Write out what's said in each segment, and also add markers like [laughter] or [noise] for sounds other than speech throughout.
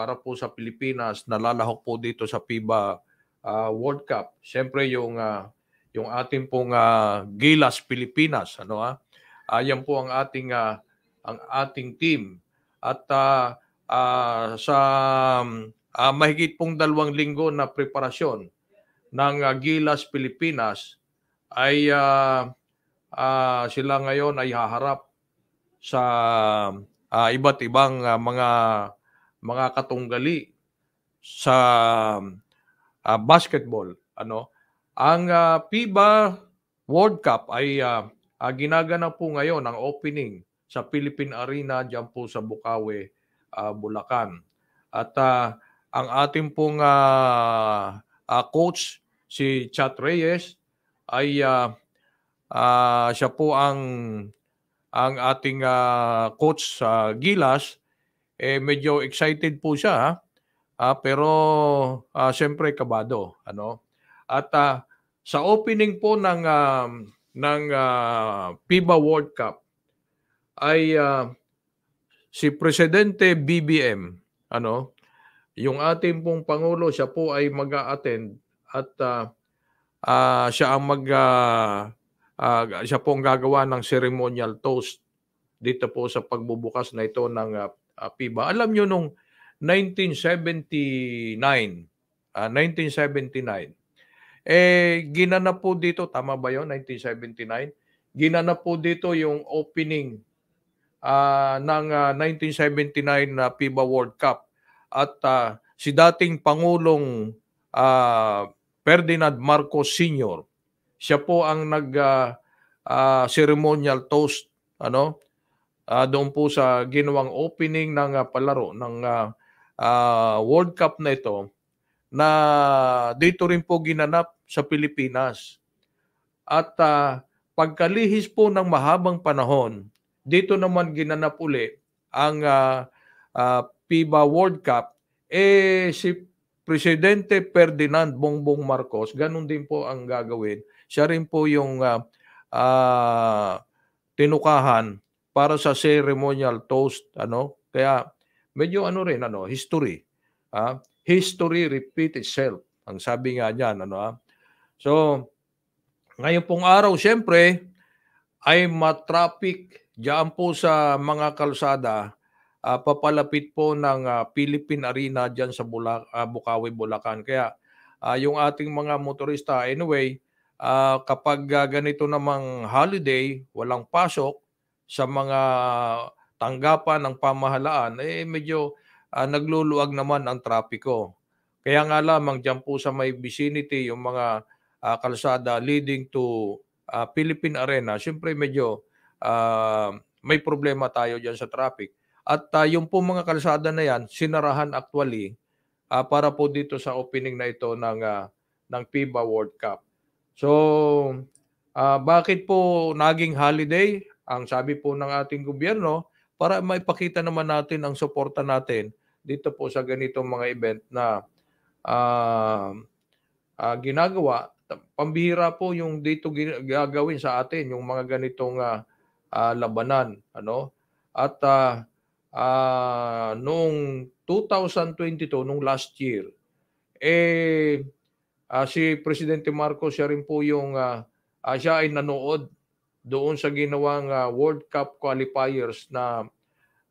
para po sa Pilipinas na lalahok po dito sa FIBA uh, World Cup. Siyempre yung uh, yung ating pong uh, Gilas Pilipinas ano ha. Uh, yan po ang ating uh, ang ating team at uh, uh, sa uh, mahigit pong dalawang linggo na preparasyon ng uh, Gilas Pilipinas ay uh, uh, sila ngayon ay haharap sa uh, iba't ibang uh, mga mga katunggali sa uh, basketball ano ang uh, FIBA World Cup ay uh, uh, ginaganap po ngayon ang opening sa Philippine Arena diyan po sa Bukawi uh, Bulacan at uh, ang ating pong uh, uh, coach si Chat Reyes ay uh, uh, siya po ang ang ating uh, coach sa uh, Gilas eh medyo excited po siya ha? Uh, pero uh, siyempre kabado ano at uh, sa opening po ng uh, ng uh, FIBA World Cup ay uh, si presidente BBM ano yung ating pong pangulo siya po ay mag-attend at uh, uh, siya ang mag uh, uh, siya po ang gagawa ng ceremonial toast dito po sa pagbubukas na ito ng uh, uh, PIBA. Alam nyo nung 1979, uh, 1979, eh, ginanap po dito, tama ba yun, 1979? Ginanap po dito yung opening uh, ng uh, ah, 1979 na uh, World Cup. At uh, si dating Pangulong uh, Ferdinand Marcos Sr., siya po ang nag uh, uh, ceremonial toast ano uh, doon po sa ginawang opening ng uh, palaro ng uh, uh, World Cup na ito na dito rin po ginanap sa Pilipinas. At uh, pagkalihis po ng mahabang panahon, dito naman ginanap uli ang uh, uh, FIBA World Cup, eh si Presidente Ferdinand Bongbong Marcos, ganun din po ang gagawin. Siya rin po yung uh, uh, tinukahan para sa ceremonial toast ano kaya medyo ano rin ano history ah history repeat itself ang sabi nga niyan ano ah so ngayon pong araw syempre ay ma-traffic diyan po sa mga kalsada uh, papalapit po ng uh, Philippine Arena diyan sa Bulac- uh, ah, Bukawi Bulacan kaya uh, yung ating mga motorista anyway uh, kapag uh, ganito namang holiday walang pasok sa mga tanggapan ng pamahalaan, eh medyo uh, nagluluwag naman ang trapiko. Kaya nga lamang dyan po sa may vicinity, yung mga uh, kalsada leading to uh, Philippine Arena, syempre medyo uh, may problema tayo dyan sa traffic. At uh, yung po mga kalsada na yan, sinarahan actually uh, para po dito sa opening na ito ng, uh, ng FIBA World Cup. So, uh, bakit po naging holiday? Ang sabi po ng ating gobyerno, para maipakita naman natin ang suporta natin dito po sa ganitong mga event na uh, uh, ginagawa. Pambihira po yung dito gagawin sa atin, yung mga ganitong uh, uh, labanan. ano At uh, uh, noong 2022, nung last year, eh, uh, si Presidente Marcos siya rin po yung uh, uh, siya ay nanood doon sa ginawang uh, World Cup qualifiers na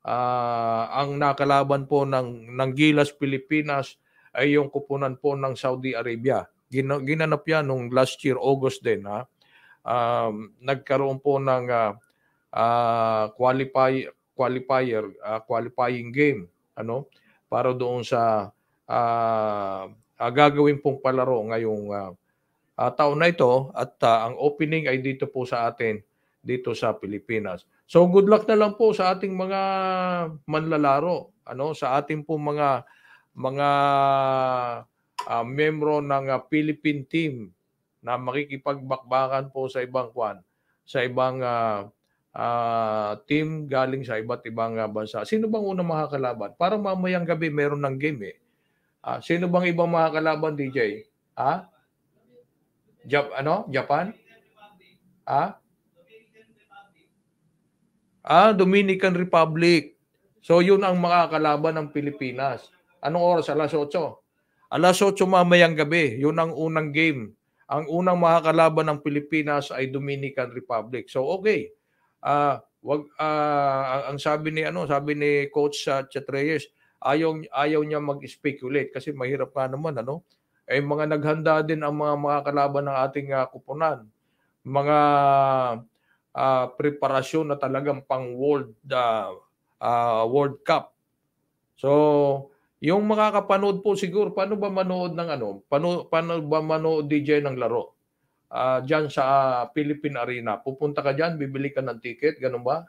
uh, ang nakalaban po ng, ng Gilas Pilipinas ay yung kupunan po ng Saudi Arabia. Gina, ginanap yan nung last year, August din. Ha? Um, nagkaroon po ng uh, uh, qualify, qualifier, uh, qualifying game ano para doon sa uh, uh, gagawin pong palaro ngayong uh, uh, taon na ito at uh, ang opening ay dito po sa atin dito sa Pilipinas. So good luck na lang po sa ating mga manlalaro, ano, sa ating po mga mga uh, membro ng uh, Philippine team na makikipagbakbakan po sa ibang kwan, sa ibang uh, uh, team galing sa iba't ibang uh, bansa. Sino bang unang makakalaban? Para mamayang gabi meron ng game eh. Uh, sino bang ibang makakalaban, DJ? Ha? Jap ano? Japan? Ah? Ah, Dominican Republic. So yun ang makakalaban ng Pilipinas. Anong oras? Alas 8. Alas 8 mamayang gabi. Yun ang unang game. Ang unang makakalaban ng Pilipinas ay Dominican Republic. So okay. Ah, uh, wag uh, ang sabi ni ano, sabi ni coach uh, Chatreyes, ayaw ayaw niya mag-speculate kasi mahirap nga naman ano ay eh, mga naghanda din ang mga makakalaban ng ating uh, ah, kupunan. Mga uh, preparasyon na talagang pang World uh, ah, uh, World Cup. So, yung makakapanood po siguro, paano ba manood ng ano? Paano, paano ba manood DJ ng laro? Uh, diyan sa uh, Philippine Arena. Pupunta ka diyan, bibili ka ng ticket, ganun ba?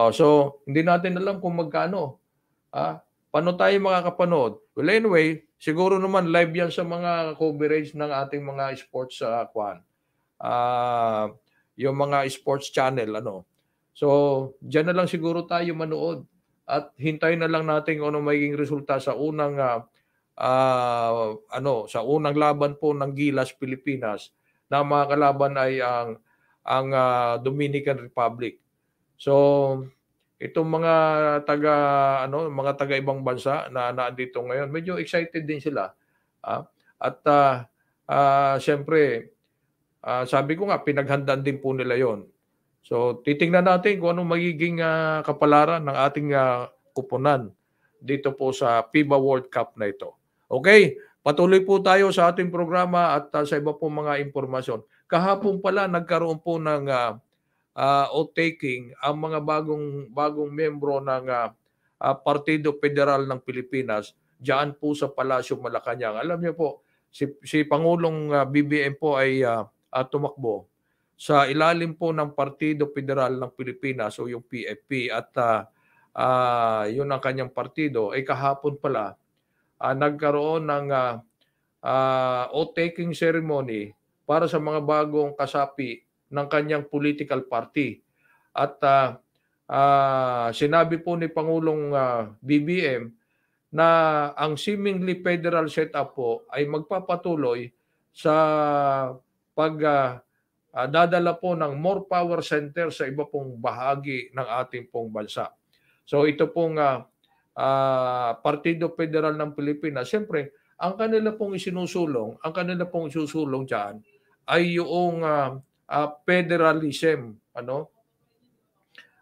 Oh, so, hindi natin alam kung magkano. Ah, paano tayo makakapanood? Well, anyway, Siguro naman live yan sa mga coverage ng ating mga sports sa uh, kwan. Uh, ah, yung mga sports channel ano. So, diyan na lang siguro tayo manood at hintayin na lang natin kung ano magiging resulta sa unang uh, uh, ano sa unang laban po ng Gilas Pilipinas na mga kalaban ay ang ang uh, Dominican Republic. So itong mga taga ano mga taga ibang bansa na naandito ngayon medyo excited din sila ah, at uh, uh, siyempre uh, sabi ko nga pinaghandaan din po nila yon so titingnan natin kung ano magiging uh, kapalaran ng ating uh, ah, kupunan dito po sa FIBA World Cup na ito okay patuloy po tayo sa ating programa at uh, sa iba po mga impormasyon kahapon pala nagkaroon po ng uh, uh, ah, o taking ang mga bagong bagong miyembro ng uh, Partido Federal ng Pilipinas diyan po sa Palasyo Malacañang. Alam niyo po, si si Pangulong uh, BBM po ay uh, uh, tumakbo sa ilalim po ng Partido Federal ng Pilipinas o yung PFP at uh, uh, yun ang kanyang partido ay eh, kahapon pala uh, nagkaroon ng uh, uh, oath-taking ceremony para sa mga bagong kasapi ng kanyang political party. At uh, uh, sinabi po ni Pangulong uh, ah, BBM na ang seemingly federal setup po ay magpapatuloy sa pag uh, uh, dadala po ng more power center sa iba pong bahagi ng ating pong bansa. So ito pong uh, uh, Partido Federal ng Pilipinas, siyempre ang kanila pong isinusulong, ang kanila pong susulong dyan ay yung uh, uh, federalism, ano?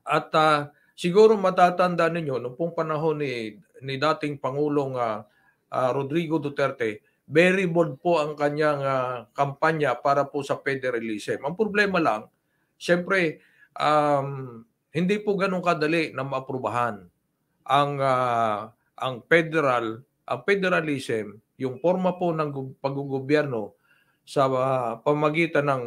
At uh, siguro matatanda ninyo noong pong panahon ni ni dating pangulong uh, uh, Rodrigo Duterte, very bold po ang kanyang uh, kampanya para po sa federalism. Ang problema lang, syempre um, hindi po ganun kadali na maaprubahan ang uh, ang federal ang federalism, yung forma po ng paggugobyerno sa uh, pamagitan ng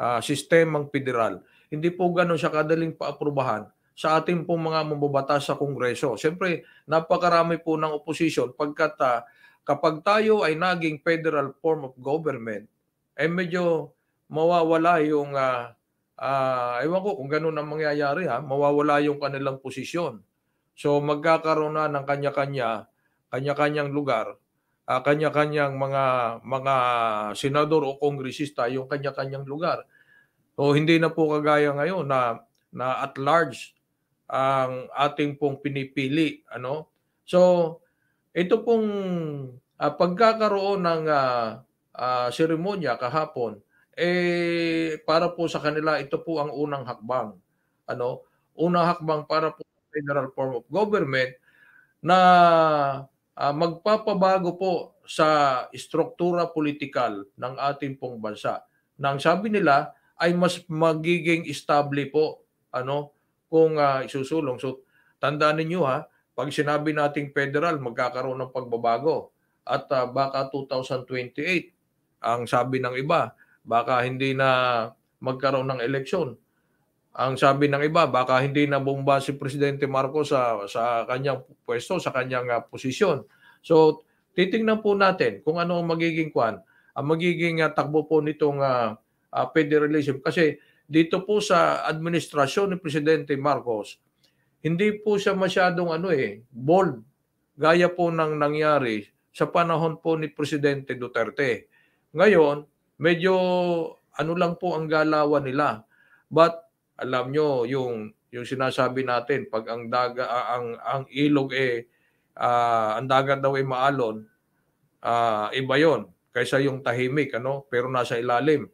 uh, sistemang federal. Hindi po gano'n siya kadaling paaprubahan sa ating pong mga mababatas sa Kongreso. Siyempre, napakarami po ng opposition pagkat uh, kapag tayo ay naging federal form of government, eh medyo mawawala yung, uh, uh, ewan ko kung ganun ang mangyayari ha, mawawala yung kanilang posisyon. So magkakaroon na ng kanya-kanya, kanya-kanyang lugar uh, kanya-kanyang mga mga senador o kongresista yung kanya-kanyang lugar. So hindi na po kagaya ngayon na na at large ang ating pong pinipili ano. So ito pong uh, pagkakaroon ng uh, uh, seremonya kahapon eh para po sa kanila ito po ang unang hakbang ano unang hakbang para po sa federal form of government na uh, magpapabago po sa struktura politikal ng ating pong bansa. Nang sabi nila ay mas magiging stable po ano kung uh, isusulong. So tandaan niyo ha, pag sinabi nating federal magkakaroon ng pagbabago at uh, baka 2028 ang sabi ng iba, baka hindi na magkaroon ng eleksyon. Ang sabi ng iba, baka hindi na bumba si Presidente Marcos sa, sa kanyang pwesto, sa kanyang uh, posisyon. So, titingnan po natin kung ano ang magiging kwan, ang magiging uh, takbo po nitong uh, uh, federalism. Kasi dito po sa administrasyon ni Presidente Marcos, hindi po siya masyadong ano eh, bold, gaya po ng nangyari sa panahon po ni Presidente Duterte. Ngayon, medyo ano lang po ang galawan nila. But alam nyo yung yung sinasabi natin pag ang daga ah, ang ang ilog eh uh, ang dagat daw ay maalon uh, iba yon kaysa yung tahimik ano pero nasa ilalim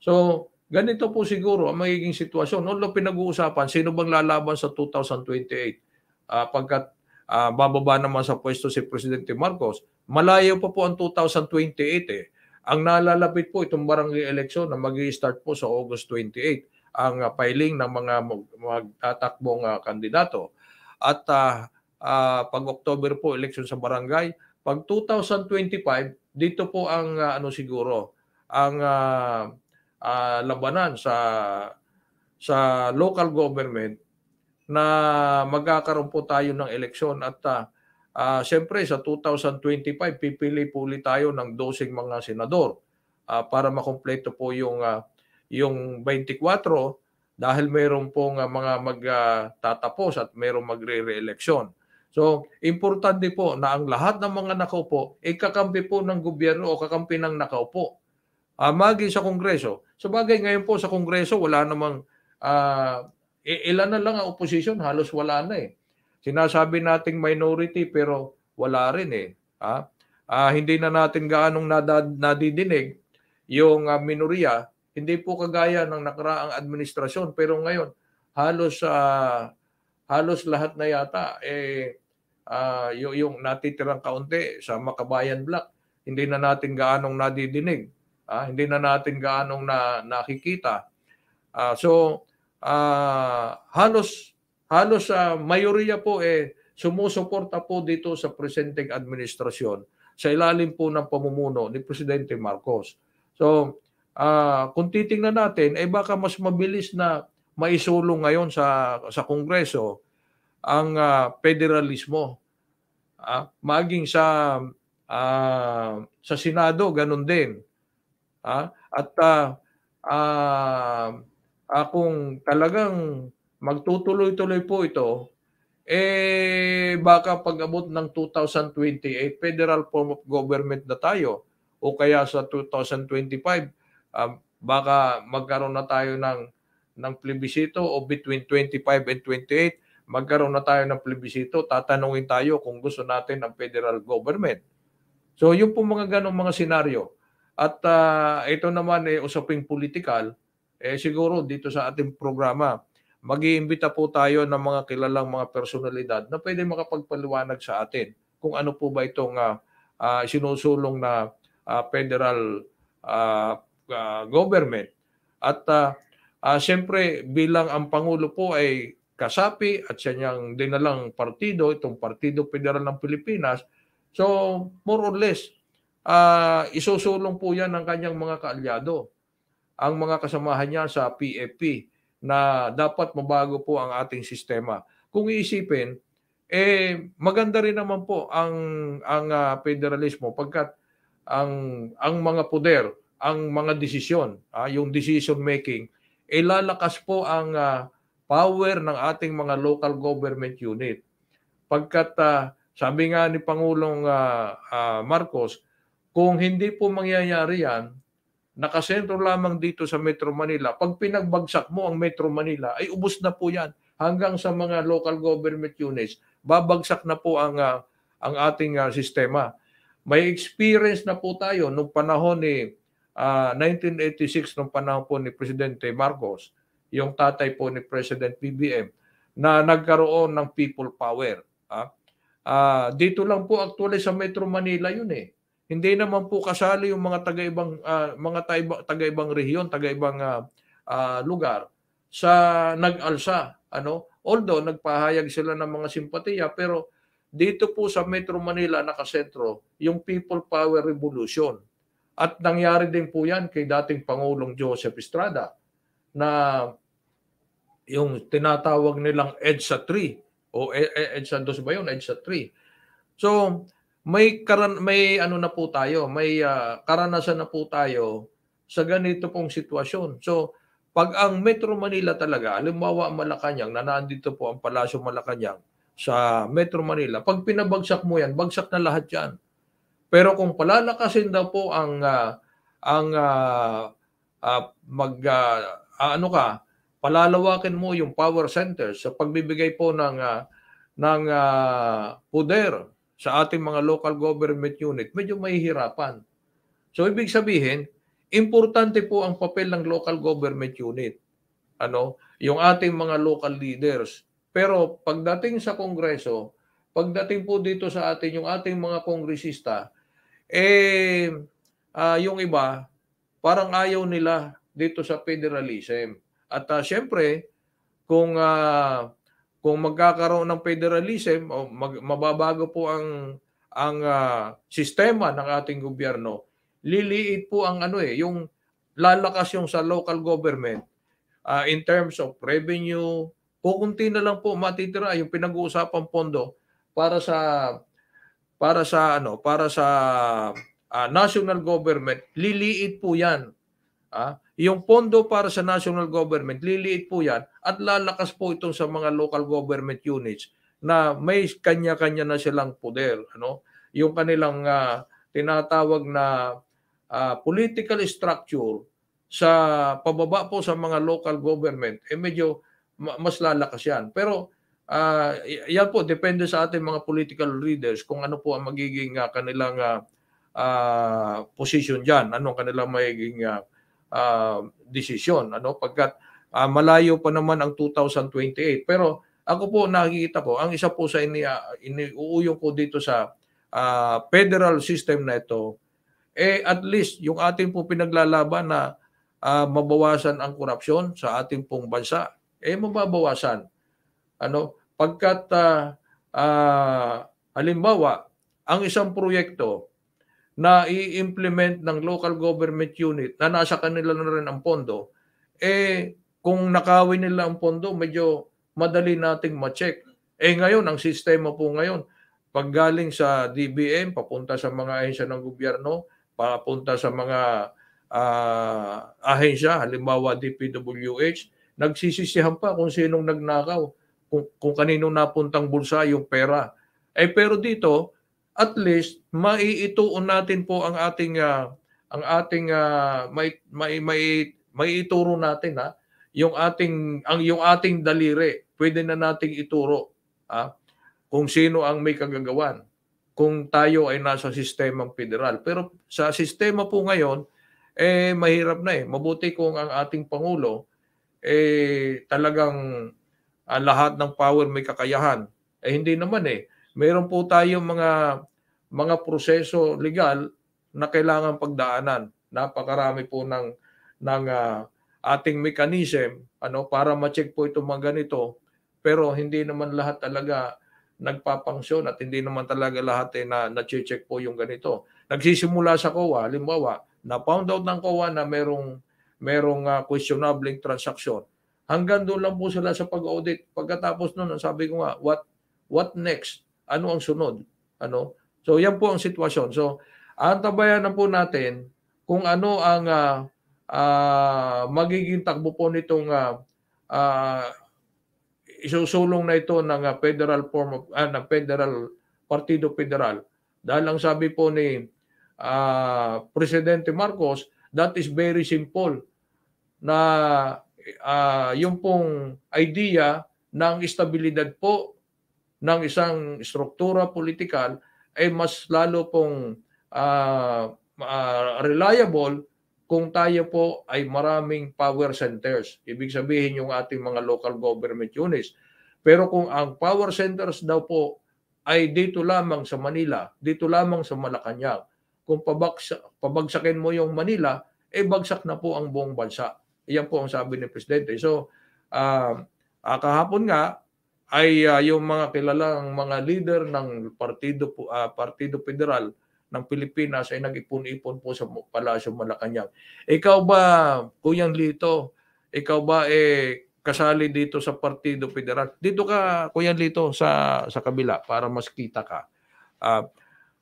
so ganito po siguro ang magiging sitwasyon although pinag-uusapan sino bang lalaban sa 2028 uh, pagkat uh, bababa naman sa pwesto si Presidente Marcos malayo pa po ang 2028 eh ang nalalapit po itong barangay election na mag start po sa August 28 ang ah, filing ng mga magtatakbong uh, kandidato. At uh, uh, pag October po election sa barangay, pag 2025 dito po ang uh, ano siguro ang uh, uh, labanan sa sa local government na magkakaroon po tayo ng eleksyon at uh, uh, siyempre sa 2025 pipili po ulit tayo ng 12 mga senador uh, para makumpleto po yung uh, yung 24 dahil mayroon pong uh, mga magtatapos uh, at mayroon magre-reeleksyon. So, importante po na ang lahat ng mga nakaupo ay eh, kakampi po ng gobyerno o kakampi ng nakaupo. Uh, ah, magi sa Kongreso. Sa bagay ngayon po sa Kongreso, wala namang uh, ilan na lang ang opposition, halos wala na eh. Sinasabi nating minority pero wala rin eh. Ha? Uh, hindi na natin gaanong nadad, nadidinig yung uh, minoriya hindi po kagaya ng nakaraang administrasyon pero ngayon halos uh, halos lahat na yata eh uh, ah, yung, yung natitirang kaunti sa Makabayan Block hindi na natin gaanong nadidinig. Uh, hindi na natin gaanong na, nakikita. Uh, so uh, halos halos uh, mayoriya po eh sumusuporta po dito sa presenteng administrasyon sa ilalim po ng pamumuno ni Presidente Marcos. So, uh, kung titingnan natin, ay eh baka mas mabilis na maisulong ngayon sa, sa Kongreso ang uh, federalismo. Uh, maging sa uh, sa Senado, ganun din. Uh, at uh, uh, kung talagang magtutuloy-tuloy po ito, eh baka pag-abot ng 2028, federal form of government na tayo o kaya sa 2025, uh, baka magkaroon na tayo ng ng plebisito o between 25 and 28 magkaroon na tayo ng plebisito, tatanungin tayo kung gusto natin ang federal government. So yun po mga ganong mga senaryo. At uh, ito naman eh, usaping political, eh, siguro dito sa ating programa, mag iimbita po tayo ng mga kilalang mga personalidad na pwede makapagpaliwanag sa atin kung ano po ba itong uh, uh, sinusulong na uh, federal uh, uh, government. At uh, uh, siyempre bilang ang Pangulo po ay kasapi at siya niyang dinalang partido, itong Partido Federal ng Pilipinas. So more or less, uh, isusulong po yan ng kanyang mga kaalyado, ang mga kasamahan niya sa PFP na dapat mabago po ang ating sistema. Kung iisipin, eh maganda rin naman po ang ang uh, federalismo pagkat ang ang mga poder ang mga desisyon, ah, yung decision making, ay eh, lalakas po ang uh, power ng ating mga local government unit. Pagkat uh, sabi nga ni Pangulong uh, uh, Marcos, kung hindi po mangyayari yan, nakasentro lamang dito sa Metro Manila, pag pinagbagsak mo ang Metro Manila, ay ubos na po yan hanggang sa mga local government units, babagsak na po ang, uh, ang ating uh, sistema. May experience na po tayo nung panahon ni eh, uh, ah, 1986 nung panahon po ni Presidente Marcos, yung tatay po ni President BBM, na nagkaroon ng people power. Ah. Uh, dito lang po actually sa Metro Manila yun eh. Hindi naman po kasali yung mga taga-ibang uh, mga taga-ibang rehiyon, taga-ibang uh, uh, lugar sa nag-alsa, ano? Although nagpahayag sila ng mga simpatiya pero dito po sa Metro Manila nakasentro yung People Power Revolution at nangyari din po yan kay dating Pangulong Joseph Estrada na yung tinatawag nilang EDSA 3 o e, e, EDSA 2 ba yun? EDSA 3. So, may karan may ano na po tayo, may uh, karanasan na po tayo sa ganito pong sitwasyon. So, pag ang Metro Manila talaga, halimbawa ang Malacanang, na nandito po ang Palasyo Malacanang sa Metro Manila, pag pinabagsak mo yan, bagsak na lahat yan. Pero kung palalakasin daw po ang uh, ang uh, uh, mag uh, ano ka, palalawakin mo yung power center sa pagbibigay po ng uh, ng uh, poder sa ating mga local government unit, medyo mahihirapan. So ibig sabihin, importante po ang papel ng local government unit. Ano, yung ating mga local leaders. Pero pagdating sa kongreso, pagdating po dito sa atin yung ating mga kongresista, eh, uh, yung iba, parang ayaw nila dito sa federalism. At uh, ah, siyempre, kung uh, kung magkakaroon ng federalism o mag, mababago po ang ang uh, sistema ng ating gobyerno, liliit po ang ano eh, yung lalakas yung sa local government uh, in terms of revenue, kukunti na lang po matitira yung pinag uusapan pondo para sa para sa ano, para sa uh, national government, liliit po 'yan. Ah, yung pondo para sa national government, liliit po 'yan at lalakas po itong sa mga local government units na may kanya-kanya na silang poder, ano? Yung kanilang uh, tinatawag na uh, political structure sa pababa po sa mga local government, eh medyo mas lalakas yan. Pero uh, yan po, depende sa ating mga political leaders kung ano po ang magiging uh, kanilang uh, uh, position dyan, anong kanilang magiging uh, uh, decision, ano, pagkat uh, malayo pa naman ang 2028. Pero ako po nakikita ko, ang isa po sa ini, uh, iniuuyong ko dito sa uh, federal system na ito, eh at least yung ating po pinaglalaban na uh, mabawasan ang korupsyon sa ating pong bansa, eh mababawasan ano pagkat uh, uh, halimbawa ang isang proyekto na i-implement ng local government unit na nasa kanila na rin ang pondo eh kung nakawin nila ang pondo medyo madali nating ma-check eh ngayon ang sistema po ngayon pag galing sa DBM papunta sa mga ahensya ng gobyerno papunta sa mga uh, ahensya halimbawa DPWH nagsisisihan pa kung sinong nagnakaw kung, kung kanino napuntang bulsa yung pera. Eh pero dito, at least maiituon natin po ang ating uh, ang ating uh, may may may maiituro natin ha yung ating ang yung ating daliri pwede na nating ituro ha kung sino ang may kagagawan kung tayo ay nasa sistemang federal pero sa sistema po ngayon eh mahirap na eh mabuti kung ang ating pangulo eh talagang ang ah, lahat ng power may kakayahan. Eh hindi naman eh. Meron po tayong mga mga proseso legal na kailangan pagdaanan. Napakarami po ng ng uh, ating mechanism ano para ma-check po itong mga ganito pero hindi naman lahat talaga nagpapangsyon at hindi naman talaga lahat eh na na-check po yung ganito. Nagsisimula sa COA, limbawa, na-found out ng COA na merong merong uh, ah, questionable transaction Hanggang doon lang po sila sa pag-audit. Pagkatapos noon, sabi ko nga, what what next? Ano ang sunod? Ano? So yan po ang sitwasyon. So antabayan na po natin kung ano ang uh, uh, magiging takbo po nitong uh, uh, isusulong na ito ng uh, federal form of uh, ng federal partido federal. Dahil ang sabi po ni uh, Presidente Marcos, that is very simple na uh, yung pong idea ng estabilidad po ng isang struktura politikal ay mas lalo pong uh, uh, reliable kung tayo po ay maraming power centers. Ibig sabihin yung ating mga local government units. Pero kung ang power centers daw po ay dito lamang sa Manila, dito lamang sa Malacanang, kung pabagsak, pabagsakin mo yung Manila, eh bagsak na po ang buong bansa. Iyan po ang sabi ni Presidente. So, uh, kahapon nga, ay uh, yung mga kilalang mga leader ng Partido uh, Partido Federal ng Pilipinas ay nag-ipon-ipon po sa Palasyo Malacanang. Ikaw ba, Kuyang Lito, ikaw ba eh kasali dito sa Partido Federal? Dito ka, Kuyang Lito, sa, sa kabila para mas kita ka. Uh,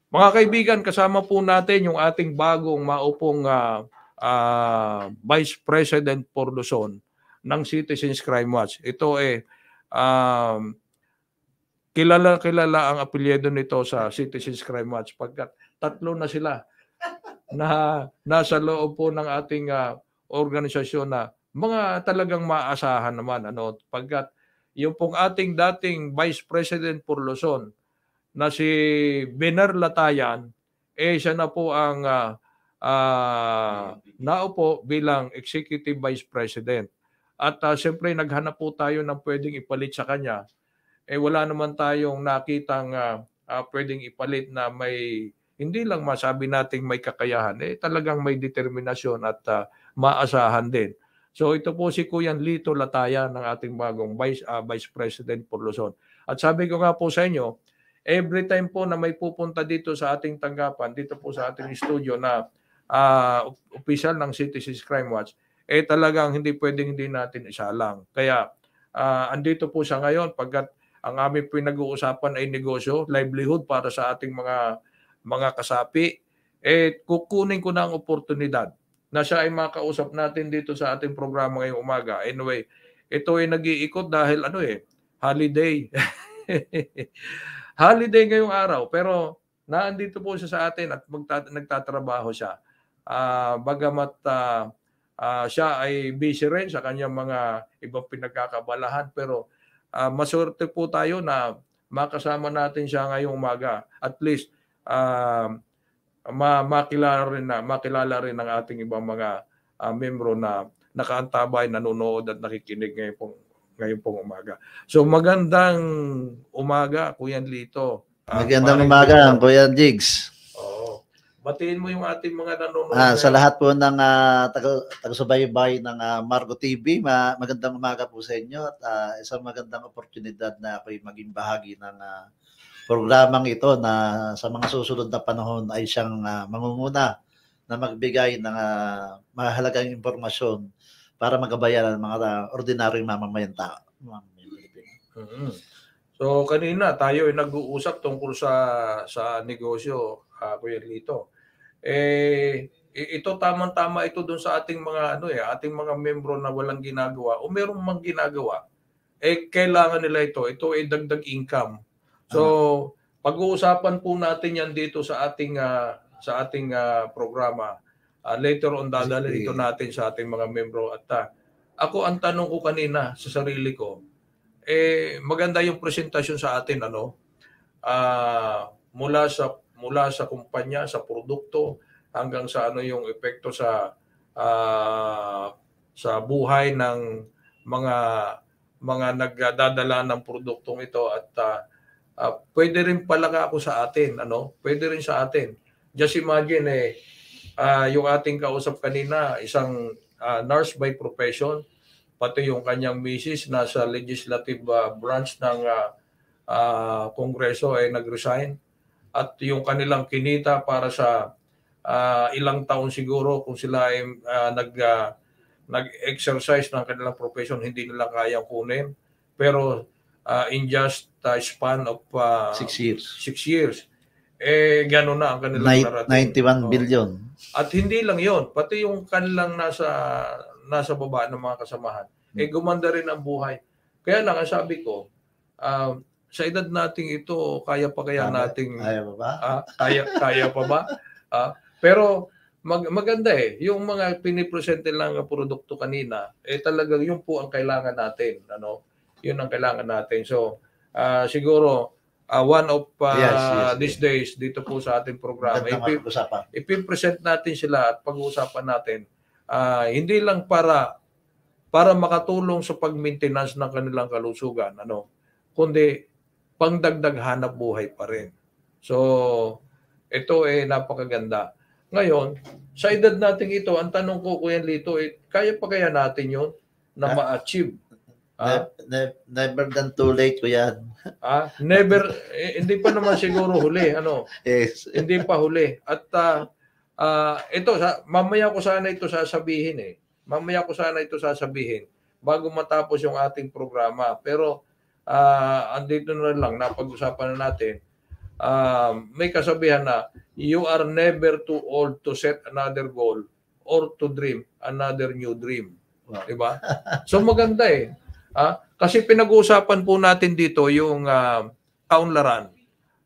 mga kaibigan, kasama po natin yung ating bagong maupong uh, uh, Vice President for Luzon ng Citizens Crime Watch. Ito eh um, kilala kilala ang apelyido nito sa Citizens Crime Watch pagkat tatlo na sila [laughs] na nasa loob po ng ating uh, organisasyon na mga talagang maasahan naman ano pagkat yung pong ating dating Vice President for Luzon na si Benar Latayan eh siya na po ang uh, uh, ah, naupo bilang Executive Vice President. At uh, siyempre naghanap po tayo ng pwedeng ipalit sa kanya. Eh wala naman tayong nakitang uh, uh, pwedeng ipalit na may hindi lang masabi nating may kakayahan, eh talagang may determinasyon at uh, maasahan din. So ito po si Kuya Lito Lataya ng ating bagong Vice, uh, Vice President for Luzon. At sabi ko nga po sa inyo, every time po na may pupunta dito sa ating tanggapan, dito po sa ating studio na uh, ah, official ng Citizens Crime Watch, eh talagang hindi pwedeng hindi natin isalang. Kaya uh, andito po sa ngayon pagkat ang aming pinag-uusapan ay negosyo, livelihood para sa ating mga mga kasapi, eh kukunin ko na ang oportunidad na siya ay makausap natin dito sa ating programa ngayong umaga. Anyway, ito ay nag-iikot dahil ano eh, holiday. [laughs] holiday ngayong araw, pero naandito po siya sa atin at magta- nagtatrabaho siya uh, bagamat uh, uh, siya ay busy rin sa kanyang mga ibang pinagkakabalahan pero uh, maswerte po tayo na makasama natin siya ngayong umaga. At least uh, ma- makilala rin na makilala rin ng ating ibang mga uh, membro na nakaantabay, nanonood at nakikinig ngayon pong ngayon pong umaga. So magandang umaga Kuya Lito. Uh, magandang umaga Kuya Jigs. Batiin mo yung ating mga nanonood. Ah, sa lahat po ng uh, taga ng uh, Marco TV, ma- magandang umaga po sa inyo at uh, isang magandang oportunidad na ako'y maging bahagi ng uh, programang ito na sa mga susunod na panahon ay siyang uh, mangunguna na magbigay ng uh, mahalagang impormasyon para magabayan ang mga uh, ordinaryong mamamayan tao. Mm-hmm. So kanina tayo ay nag-uusap tungkol sa sa negosyo, uh, Kuya Lito eh ito tamang-tama ito doon sa ating mga ano eh, ating mga miyembro na walang ginagawa o merong mang ginagawa. Eh kailangan nila ito. Ito ay dagdag income. So pag-uusapan po natin 'yan dito sa ating uh, sa ating uh, programa. Uh, later on dadalhin ito natin sa ating mga miyembro at uh, ako ang tanong ko kanina sa sarili ko eh maganda yung presentasyon sa atin ano uh, mula sa mula sa kumpanya, sa produkto, hanggang sa ano yung epekto sa uh, sa buhay ng mga mga nagdadala ng produktong ito at uh, uh, pwede rin palaka ako sa atin ano pwede rin sa atin just imagine eh uh, yung ating kausap kanina isang uh, nurse by profession pati yung kanyang missis nasa legislative uh, branch ng uh, uh, kongreso ay eh, nagresign at yung kanilang kinita para sa uh, ilang taon siguro kung sila ay uh, nag uh, nag-exercise ng kanilang profession hindi nila kaya kunin pero uh, in just uh, span of 6 uh, years six years eh gano'n na ang kanilang Night, narating 91 oh. billion at hindi lang yon pati yung kanilang nasa nasa baba ng mga kasamahan eh gumanda rin ang buhay kaya lang ang sabi ko uh, sa edad nating ito, kaya pa kaya nating... Kaya pa ba? Ah, kaya, kaya pa ba? ah, pero mag, maganda eh. Yung mga pinipresente lang na produkto kanina, eh talagang yun po ang kailangan natin. Ano? Yun ang kailangan natin. So, uh, siguro, uh, one of uh, yes, yes, these yes. days dito po sa ating programa, ipipresent natin sila at pag-uusapan natin. Uh, hindi lang para para makatulong sa pag-maintenance ng kanilang kalusugan, ano, kundi pangdagdag hanap buhay pa rin. So, ito eh napakaganda. Ngayon, sa edad natin ito, ang tanong ko, Kuya Lito, eh, kaya pa kaya natin yun na ah, ma-achieve? Ah? Ne- never done too late, Kuya. Ah, never, eh, hindi pa naman siguro huli. Ano? Yes. Hindi pa huli. At uh, uh, ito, sa, mamaya ko sana ito sasabihin eh. Mamaya ko sana ito sasabihin bago matapos yung ating programa. Pero uh, andito na lang, napag-usapan na natin, uh, may kasabihan na, you are never too old to set another goal or to dream another new dream. Wow. Diba? So maganda eh. Ah, kasi pinag-uusapan po natin dito yung uh, kaunlaran.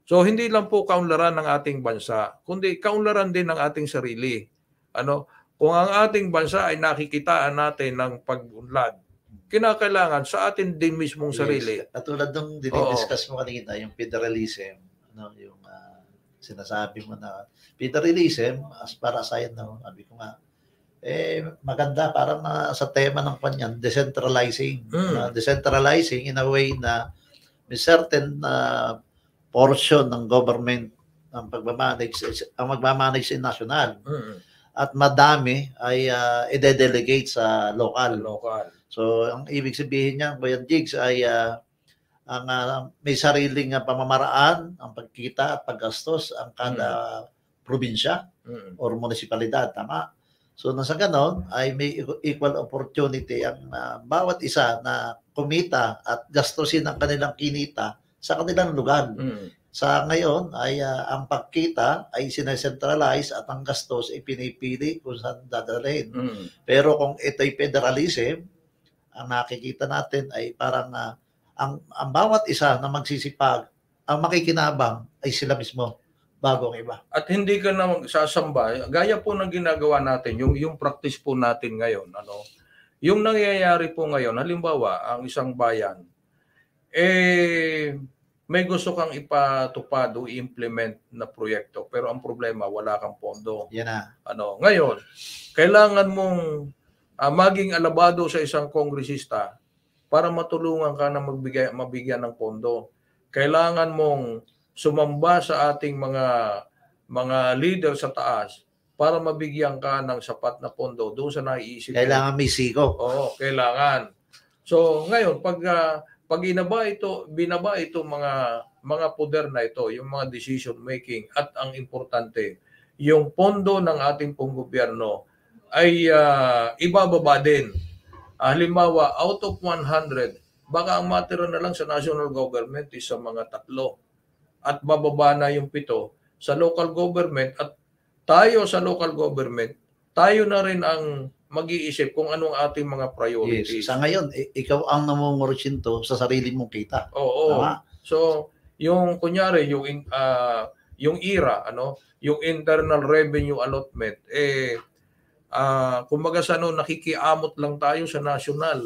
So hindi lang po kaunlaran ng ating bansa, kundi kaunlaran din ng ating sarili. Ano? Kung ang ating bansa ay nakikitaan natin ng pagbunlad, kinakailangan sa atin din mismong yes. sarili. Katulad nung dinidiscuss mo kanina, yung federalism, ano, yung uh, sinasabi mo na federalism, as para sa akin, no, sabi ko nga, eh, maganda para na sa tema ng kanyan, decentralizing. Mm. Uh, decentralizing in a way na may certain uh, portion ng government ang pagmamanage ang magmamanage in national. Mm. At madami ay uh, ah, i-delegate sa local. Local. So, ang ibig sabihin niya, Kuya Jigs, ay uh, ang uh, may sariling uh, pamamaraan ang pagkita at paggastos ang kada mm probinsya mm or municipalidad, tama so nang sa ganon ay may equal opportunity ang uh, bawat isa na kumita at gastusin ang kanilang kinita sa kanilang lugar mm sa ngayon ay uh, ang pagkita ay sinecentralize at ang gastos ay pinipili kung saan dadalhin mm pero kung ito'y federalism ang nakikita natin ay parang uh, ang, ang bawat isa na magsisipag, ang makikinabang ay sila mismo bago ang iba. At hindi ka na sasamba, gaya po ng ginagawa natin, yung, yung practice po natin ngayon, ano, yung nangyayari po ngayon, halimbawa, ang isang bayan, eh, may gusto kang ipatupad o implement na proyekto pero ang problema wala kang pondo. Yan na. Ano, ngayon, kailangan mong uh, maging alabado sa isang kongresista para matulungan ka na magbigay, mabigyan ng pondo. Kailangan mong sumamba sa ating mga mga leader sa taas para mabigyan ka ng sapat na pondo doon sa naiisip. Kailangan may siko. Oo, kailangan. So ngayon, pag, uh, pag inaba ito, binaba ito mga mga poder na ito, yung mga decision making at ang importante, yung pondo ng ating pong gobyerno ay uh, ibababa din. Uh, halimbawa, out of 100, baka ang matira na lang sa national government is sa mga tatlo. At bababa na yung pito sa local government at tayo sa local government, tayo na rin ang mag-iisip kung anong ating mga priorities. Yes. Sa ngayon, ikaw ang namumursinto sa sarili mong kita. Oo. Tama? So, yung kunyari, yung, uh, yung IRA, ano, yung internal revenue allotment, eh, Uh, kumbaga sa ano, nakikiamot lang tayo sa national.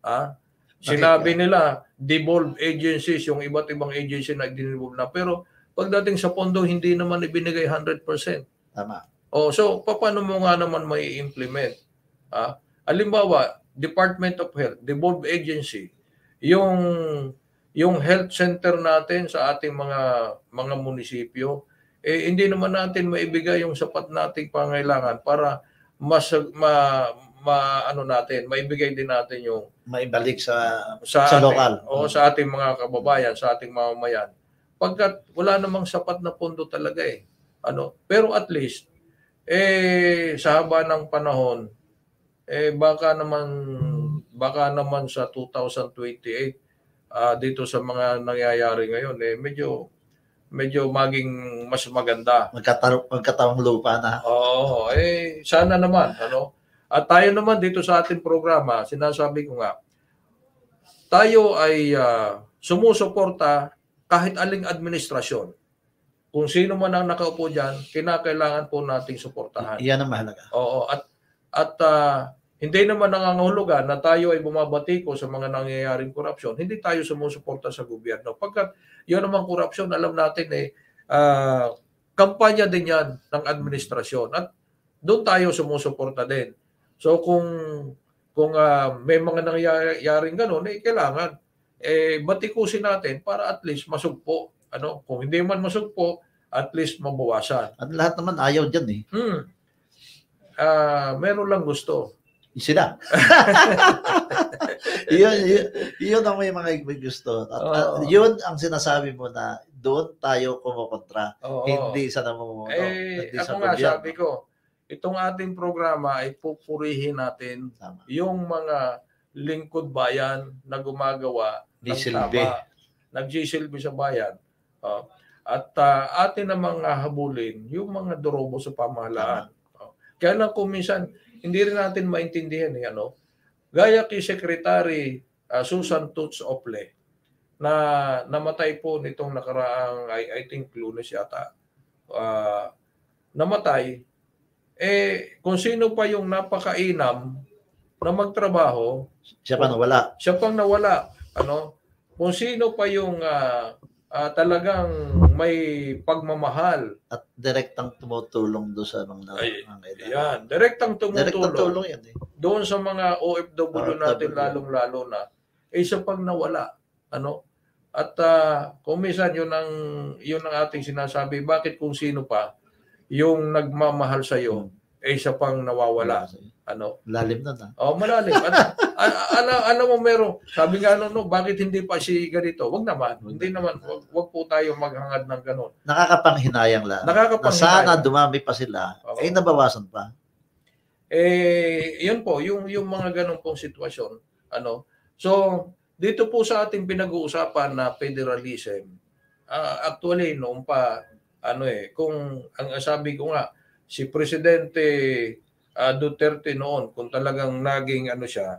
Ah? Sinabi nila, devolve agencies, yung iba't ibang agency na dinevolve na. Pero pagdating sa pondo, hindi naman ibinigay 100%. Tama. Oh, so paano mo nga naman may implement? Ah? Alimbawa, Department of Health, devolved agency, yung yung health center natin sa ating mga mga munisipyo eh hindi naman natin maibigay yung sapat nating pangailangan para mas ma, ma ano natin, maibigay din natin yung maibalik sa sa, sa lokal. O mm. sa ating mga kababayan, sa ating mamamayan. Pagkat wala namang sapat na pondo talaga eh. Ano? Pero at least eh sa haba ng panahon eh baka naman baka naman sa 2028 uh, ah, dito sa mga nangyayari ngayon eh medyo medyo maging mas maganda. Magkatarong, magkatarong lupa na. Oo, eh sana naman. Ano? At tayo naman dito sa ating programa, sinasabi ko nga, tayo ay uh, sumusuporta kahit aling administrasyon. Kung sino man ang nakaupo diyan, kinakailangan po nating suportahan. Iyan ang mahalaga. Oo, at at uh, hindi naman nangangahulugan na tayo ay bumabatiko sa mga nangyayaring korupsyon. Hindi tayo sumusuporta sa gobyerno. Pagkat yun naman korupsyon, alam natin eh, uh, kampanya din yan ng administrasyon. At doon tayo sumusuporta din. So kung kung uh, may mga nangyayaring ganun, eh kailangan eh batikusin natin para at least masugpo. Ano, kung hindi man masugpo, at least mabawasan. At lahat naman ayaw diyan eh. Hmm. Uh, meron lang gusto sila. [laughs] yun, yun, yun ang may mga may gusto. At, oh. at yun ang sinasabi mo na doon tayo kumukontra. Oh, hindi sa namumuno. Eh, hindi ako nga sabi ko, itong ating programa ay pupurihin natin Tama. yung mga lingkod bayan na gumagawa ng silbi. tama. Nagsisilbi sa bayan. Uh, at uh, atin namang habulin yung mga dorobo sa pamahalaan. Uh, kaya lang kung minsan, hindi rin natin maintindihan eh, ano? Gaya kay Secretary uh, Susan Toots Ople na namatay po nitong nakaraang I, I think lunes yata. Uh, namatay eh kung sino pa yung napakainam na magtrabaho siya pang nawala. Siya pang nawala, ano? Kung sino pa yung uh, uh, talagang may pagmamahal. At direktang tumutulong doon sa mga Ay, Yan, direktang tumutulong. Direktang tulong yan. Eh. Doon sa mga OFW, OFW natin lalong-lalo na, eh sa pag nawala, ano, at uh, kung yun ang, yun ang ating sinasabi, bakit kung sino pa yung nagmamahal sa iyo, hmm. eh sa pang nawawala. Hmm ano? Lalim na ah. na. Oh, malalim. Ano, alam, [laughs] alam ano, ano mo meron. Sabi nga ano, no, bakit hindi pa si ganito? Wag naman. Hindi naman. Wag, wag po tayo maghangad ng ganun. Nakakapanghinayang lang. Nakakapanghinayang. Na sana dumami pa sila. Okay. Eh, nabawasan pa. Eh, yun po. Yung, yung mga ganun pong sitwasyon. Ano? So, dito po sa ating pinag-uusapan na federalism, uh, actually, noon pa, ano eh, kung ang sabi ko nga, si Presidente uh, Duterte noon kung talagang naging ano siya.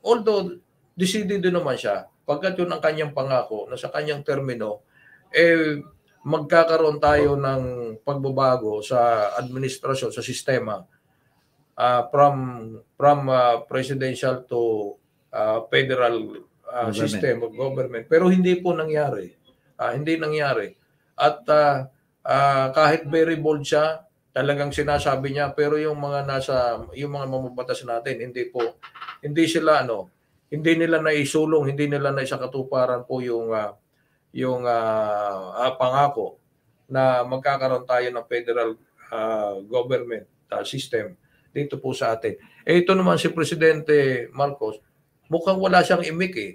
Although decided din naman siya pagkat yun ang kanyang pangako na sa kanyang termino eh magkakaroon tayo ng pagbabago sa administrasyon sa sistema uh, from from uh, presidential to uh, federal uh, system of government pero hindi po nangyari uh, hindi nangyari at uh, uh, kahit very bold siya talagang sinasabi niya pero yung mga nasa yung mga mamabatas natin hindi po hindi sila ano hindi nila naisulong hindi nila naisakatuparan po yung uh, yung uh, uh, pangako na magkakaroon tayo ng federal uh, government uh, system dito po sa atin. Eh ito naman si presidente Marcos mukhang wala siyang imik eh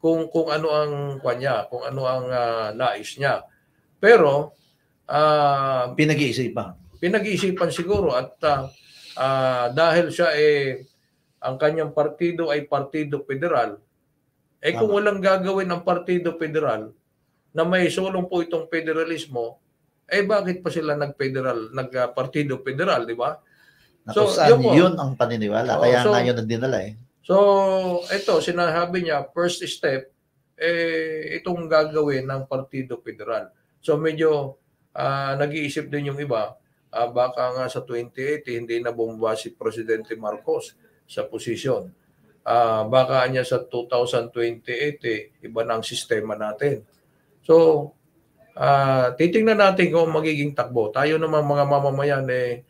kung kung ano ang kanya, kung ano ang uh, nais niya. Pero uh, pinag-iisipan pinag-iisipan siguro at uh, uh, dahil siya eh ang kanyang partido ay partido federal eh kung walang gagawin ang partido federal na may sulong po itong federalismo eh bakit pa sila nag-federal nag-partido federal di ba So yun, po, yun ang paniniwala oh, kaya so, nga yun ang dinala eh So ito sinasabi niya first step eh itong gagawin ng partido federal So medyo uh, nag-iisip din yung iba uh, baka nga sa 28 eh, hindi na bumaba si Presidente Marcos sa posisyon. Uh, baka niya sa 2028 eh, iba na ang sistema natin. So, uh, titingnan natin kung magiging takbo. Tayo naman mga mamamayan eh,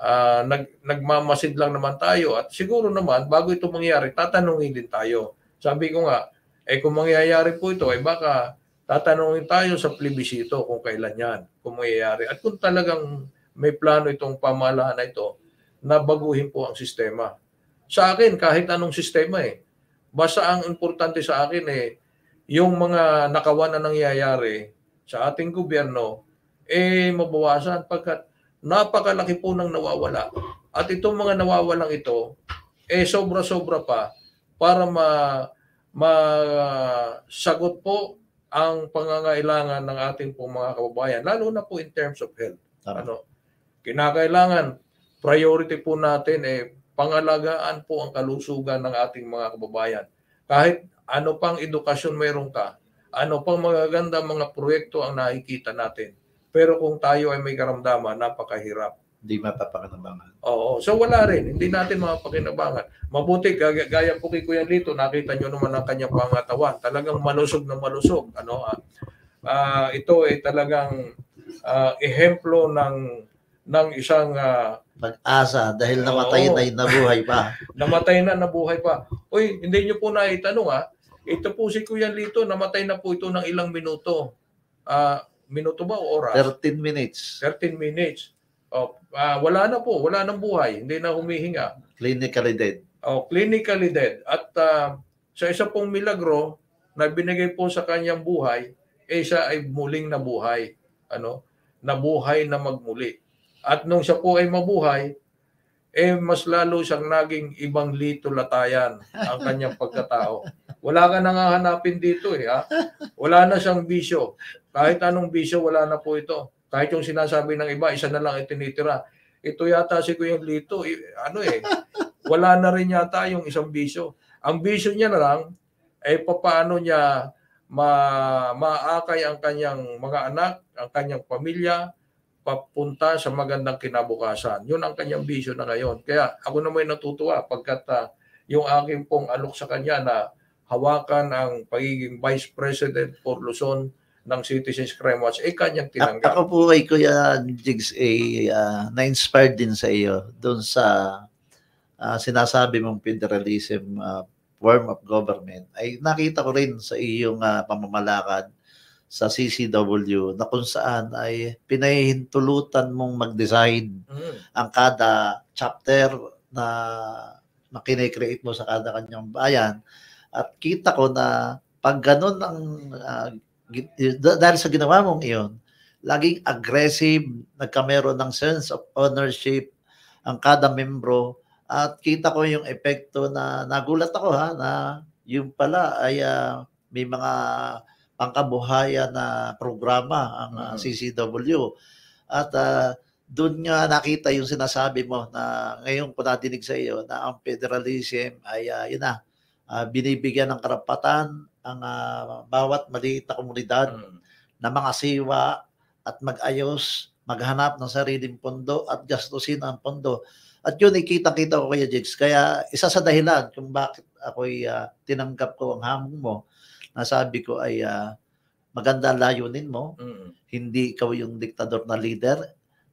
uh, nag, nagmamasid lang naman tayo at siguro naman bago ito mangyari, tatanungin din tayo. Sabi ko nga, eh kung mangyayari po ito, eh baka tatanungin tayo sa plebisito kung kailan yan, kung mangyayari. At kung talagang may plano itong pamahalaan na ito na baguhin po ang sistema. Sa akin, kahit anong sistema eh. Basta ang importante sa akin eh, yung mga nakawan na nangyayari sa ating gobyerno, eh mabawasan pagkat napakalaki po ng nawawala. At itong mga nawawalang ito, eh sobra-sobra pa para ma masagot po ang pangangailangan ng ating pong mga kababayan, lalo na po in terms of health. Tama. Ano, Kinakailangan, priority po natin eh, pangalagaan po ang kalusugan ng ating mga kababayan. Kahit ano pang edukasyon meron ka, ano pang magaganda mga proyekto ang nakikita natin. Pero kung tayo ay may karamdaman, napakahirap. Hindi mapapakinabangan. Oo. So wala rin. Hindi natin mapapakinabangan. Mabuti, gaya, gaya po kay Kuya Lito, nakita nyo naman ang kanyang pangatawan. Talagang malusog na malusog. Ano, ah, uh, ito ay talagang uh, ehemplo ng ng isang uh, pag-asa dahil namatay oo, na nabuhay pa. [laughs] namatay na nabuhay pa. Uy, hindi niyo po naitanong ha. Ah. Ito po si Kuya Lito, namatay na po ito ng ilang minuto. Uh, minuto ba o oras? 13 minutes. 13 minutes. Oh, uh, wala na po, wala nang buhay, hindi na humihinga. Clinically dead. Oh, clinically dead. At uh, sa isa pong milagro na binigay po sa kanyang buhay, eh siya ay muling nabuhay. Ano? Nabuhay na magmuli. At nung siya po ay mabuhay, eh mas lalo siyang naging ibang lito latayan ang kanyang pagkatao. Wala ka nang hahanapin dito eh. Ha? Wala na siyang bisyo. Kahit anong bisyo, wala na po ito. Kahit yung sinasabi ng iba, isa na lang itinitira. Ito yata si Kuya Lito, eh, ano eh, wala na rin yata yung isang bisyo. Ang bisyo niya na lang, ay eh, papaano niya ma maakay ang kanyang mga anak, ang kanyang pamilya, papunta sa magandang kinabukasan. Yun ang kanyang vision na ngayon. Kaya ako naman natutuwa pagkat uh, yung aking pong alok sa kanya na hawakan ang pagiging Vice President for Luzon ng Citizens Crime Watch, eh kanyang tinanggap. Ako po kay Kuya Jigs, eh, uh, na-inspired din sa iyo doon sa uh, sinasabi mong federalism uh, form of government. Ay nakita ko rin sa iyong uh, pamamalakad sa CCW na kung saan ay pinahihintulutan mong mag-decide mm. ang kada chapter na makine-create mo sa kada kanyang bayan. At kita ko na pag ganun ang, uh, dahil sa ginawa mong iyon, laging aggressive, nagkameron ng sense of ownership ang kada membro at kita ko yung epekto na nagulat ako ha na yung pala ay uh, may mga ang kabuhayan na programa ang ah, mm CCW. At uh, ah, doon nga nakita yung sinasabi mo na ngayon ko nadinig sa iyo na ang federalism ay uh, yun na, uh, binibigyan ng karapatan ang uh, bawat maliit na komunidad mm. na mga siwa at mag-ayos, maghanap ng sariling pondo at gastusin ang pondo. At yun, ikita-kita eh, ko kaya, Jigs. Kaya isa sa dahilan kung bakit ako'y uh, tinanggap ko ang hamong mo, nasabi ko ay uh, maganda layunin mo. Mm-hmm. Hindi ikaw yung diktador na leader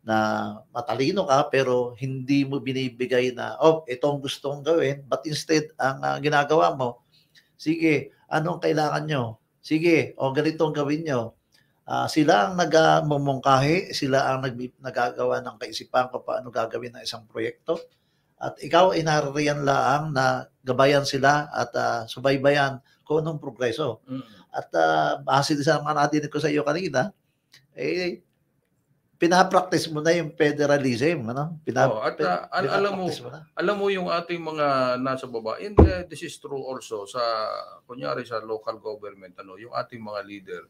na matalino ka pero hindi mo binibigay na oh ito ang gusto kong gawin but instead ang uh, ginagawa mo sige anong kailangan nyo sige oh ganito ang gawin nyo uh, sila ang nagmumungkahi sila ang nag nagagawa ng kaisipan ko paano gagawin ng isang proyekto at ikaw ay naririyan laang na gabayan sila at uh, subaybayan kung anong progreso. Mm-hmm. At uh, ah, base sa mga natinig ko sa iyo kanina, eh, pinapractice mo na yung federalism, ano? Pinap- oh, at uh, al- alam mo, mo alam mo yung ating mga nasa baba, and uh, this is true also sa kunyari sa local government ano, yung ating mga leader.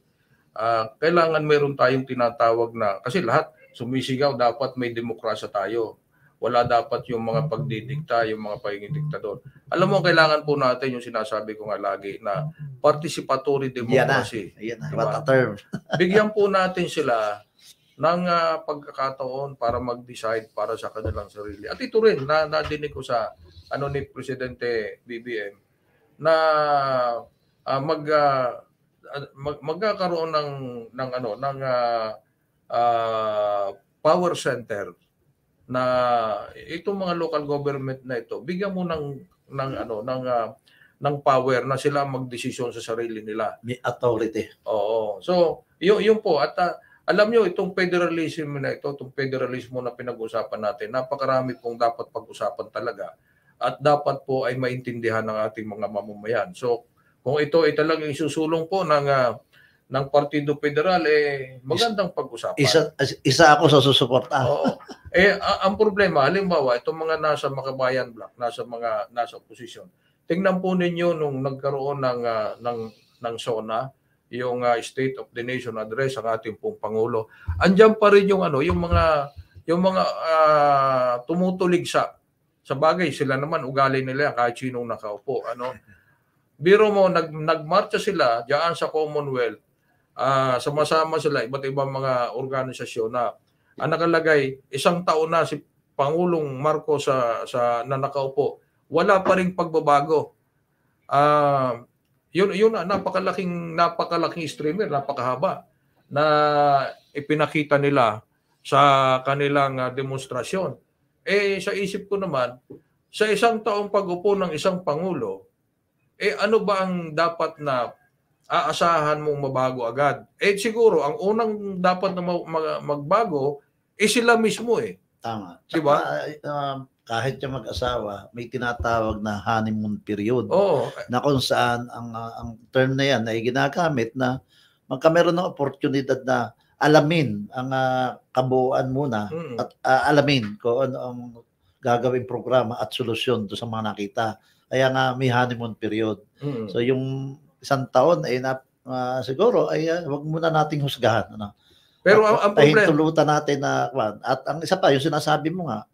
Uh, kailangan meron tayong tinatawag na kasi lahat sumisigaw dapat may demokrasya tayo wala dapat yung mga pagdidikta, yung mga pagiging diktador. Alam mo, kailangan po natin yung sinasabi ko nga lagi na participatory democracy. Yan na, yan na. Diba? what a term. [laughs] Bigyan po natin sila ng uh, pagkakataon para mag-decide para sa kanilang sarili. At ito rin, na, nadinig ko sa ano ni Presidente BBM na uh, mag, uh, mag magkakaroon ng ng ano ng uh, uh, power center na itong mga local government na ito bigyan mo ng ng ano ng uh, ng power na sila magdesisyon sa sarili nila may authority oo so yun, yun po at uh, alam niyo itong federalism na ito, itong federalismo na pinag-usapan natin, napakarami pong dapat pag-usapan talaga at dapat po ay maintindihan ng ating mga mamamayan. So, kung ito ay talagang isusulong po ng uh, ng Partido Federal, eh, magandang pag-usapan. Isa, isa ako sa susuporta. Oo. Eh, ang problema, halimbawa, itong mga nasa Makabayan block, nasa mga nasa posisyon, tingnan po ninyo nung nagkaroon ng, uh, ng, ng SONA, yung uh, State of the Nation Address ng ating pong Pangulo, andyan pa rin yung, ano, yung mga, yung mga uh, tumutulig sa sa bagay sila naman ugali nila kahit sino nakaupo ano biro mo nag nagmarcha sila diyan sa Commonwealth uh, sumasama sila iba't ibang mga organisasyon na ang ah, nakalagay isang taon na si Pangulong Marcos sa sa na nakaupo wala pa ring pagbabago uh, yun yun napakalaking napakalaking streamer napakahaba na ipinakita nila sa kanilang uh, demonstrasyon eh sa isip ko naman sa isang taong pag-upo ng isang pangulo eh ano ba ang dapat na aasahan mong mabago agad. Eh siguro, ang unang dapat na magbago, eh sila mismo eh. Tama. Diba? Saka, uh, um, kahit yung mag-asawa, may tinatawag na honeymoon period. Oo. Na kung saan ang, uh, ang term na yan ay ginagamit na magkameron ng oportunidad na alamin ang uh, kabuuan muna mm. at uh, alamin kung ano ang gagawing programa at solusyon do sa mga nakita. Kaya nga may honeymoon period. Mm. So yung isang taon ay na, uh, ah, siguro ay uh, ah, wag muna nating husgahan ano. Pero at, ang, ang problema tulutan natin na uh, at ang isa pa yung sinasabi mo nga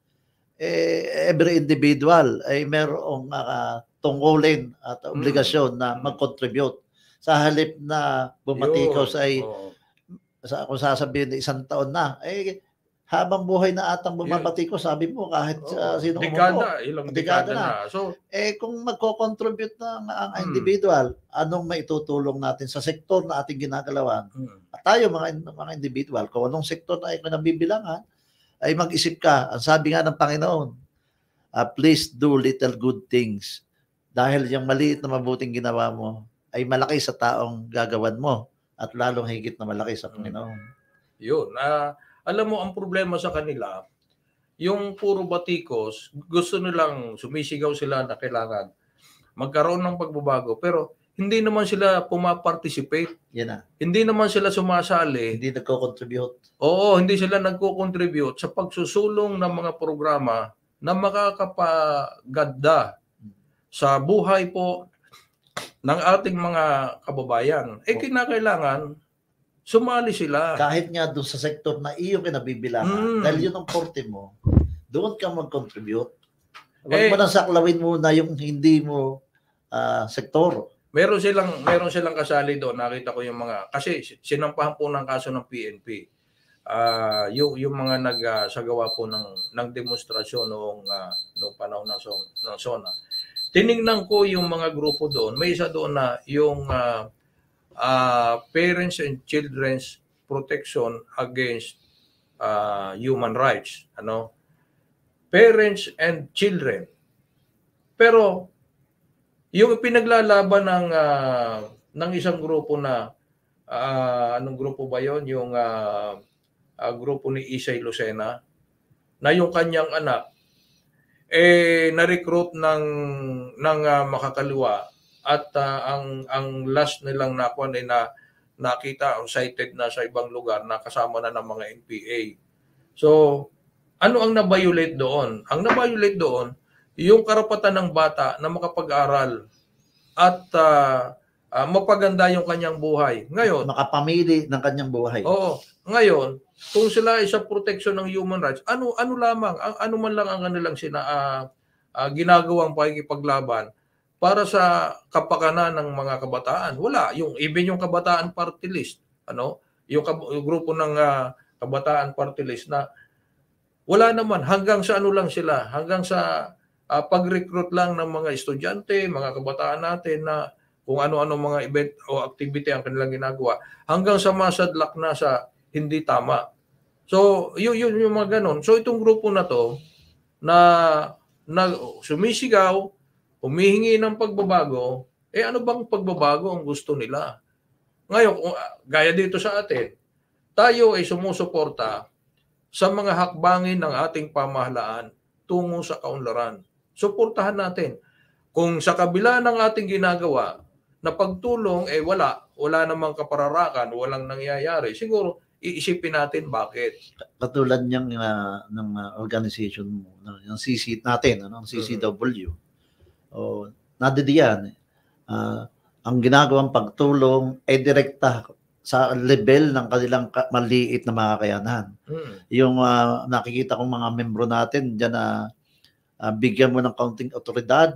eh, every individual ay merong uh, tungkulin at mm. obligasyon mm. na mag-contribute sa halip na bumatikos ko ay oh. sa kung sasabihin isang taon na eh habang buhay na atang bumabati ko, sabi mo, kahit oh, uh, sino dekada, umupo. Ilang dekada, na. So, eh, kung magko-contribute na ang hmm. individual, anong maitutulong natin sa sektor na ating ginagalawan? Hmm. At tayo, mga, mga individual, kung anong sektor na ay nabibilangan, ay mag-isip ka. Ang sabi nga ng Panginoon, uh, please do little good things. Dahil yung maliit na mabuting ginawa mo, ay malaki sa taong gagawan mo at lalong higit na malaki sa hmm. Panginoon. Yun. Uh, alam mo, ang problema sa kanila, yung puro batikos, gusto nilang sumisigaw sila na kailangan magkaroon ng pagbabago. Pero hindi naman sila pumaparticipate. Yan na. Hindi naman sila sumasali. Hindi nagko-contribute. Oo, hindi sila nagko-contribute sa pagsusulong ng mga programa na makakapaganda sa buhay po ng ating mga kababayan. Eh, kinakailangan sumali sila. Kahit nga doon sa sektor na iyong kinabibilangan, mm. dahil yun ang porte mo, doon ka mag-contribute. Huwag eh, mo nang saklawin muna yung hindi mo uh, sektor. Meron silang meron silang kasali doon. Nakita ko yung mga kasi sinampahan po ng kaso ng PNP. Uh, ah, yung, yung mga nagsagawa ah, uh, po ng ng demonstrasyon noong uh, noong panahon ng, so, ng SONA. Tiningnan ko yung mga grupo doon. May isa doon na yung uh, uh, parents and children's protection against uh, human rights ano parents and children pero yung pinaglalaban ng uh, ng isang grupo na uh, anong grupo ba yon yung uh, uh, grupo ni Isay Lucena na yung kanyang anak eh na-recruit ng ng uh, makakaliwa at uh, ang ang last nilang nakuha ay na nakita o cited na sa ibang lugar na kasama na ng mga NPA. So, ano ang na-violate doon? Ang na-violate doon, yung karapatan ng bata na makapag-aral at uh, uh, mapaganda yung kanyang buhay. Ngayon, makapamili ng kanyang buhay. Oo. Ngayon, kung sila ay sa protection ng human rights, ano ano lamang, ang, ano man lang ang kanilang sina uh, uh, ginagawang pakikipaglaban, para sa kapakanan ng mga kabataan. Wala. Yung even yung kabataan party list, ano, yung, yung grupo ng uh, kabataan party list na wala naman hanggang sa ano lang sila, hanggang sa uh, pag-recruit lang ng mga estudyante, mga kabataan natin na kung ano-ano mga event o activity ang kanilang ginagawa hanggang sa masadlak na sa hindi tama. So, yun, yun yung mga ganun. So, itong grupo na to na, na sumisigaw, humihingi ng pagbabago, eh ano bang pagbabago ang gusto nila? Ngayon, ah, gaya dito sa atin, tayo ay sumusuporta sa mga hakbangin ng ating pamahalaan tungo sa kaunlaran. Suportahan natin. Kung sa kabila ng ating ginagawa na pagtulong eh wala, wala namang kapararakan, walang nangyayari, siguro iisipin natin bakit. Katulad niyang uh, ng uh, organization mo, ng CC natin, ano, ng CCW. Mm-hmm o, nadadiyan. Uh, ah, ang ginagawang pagtulong ay direkta sa level ng kanilang maliit na mga kayanan. Mm. Yung uh, nakikita kong mga membro natin diyan na uh, bigyan mo ng kaunting otoridad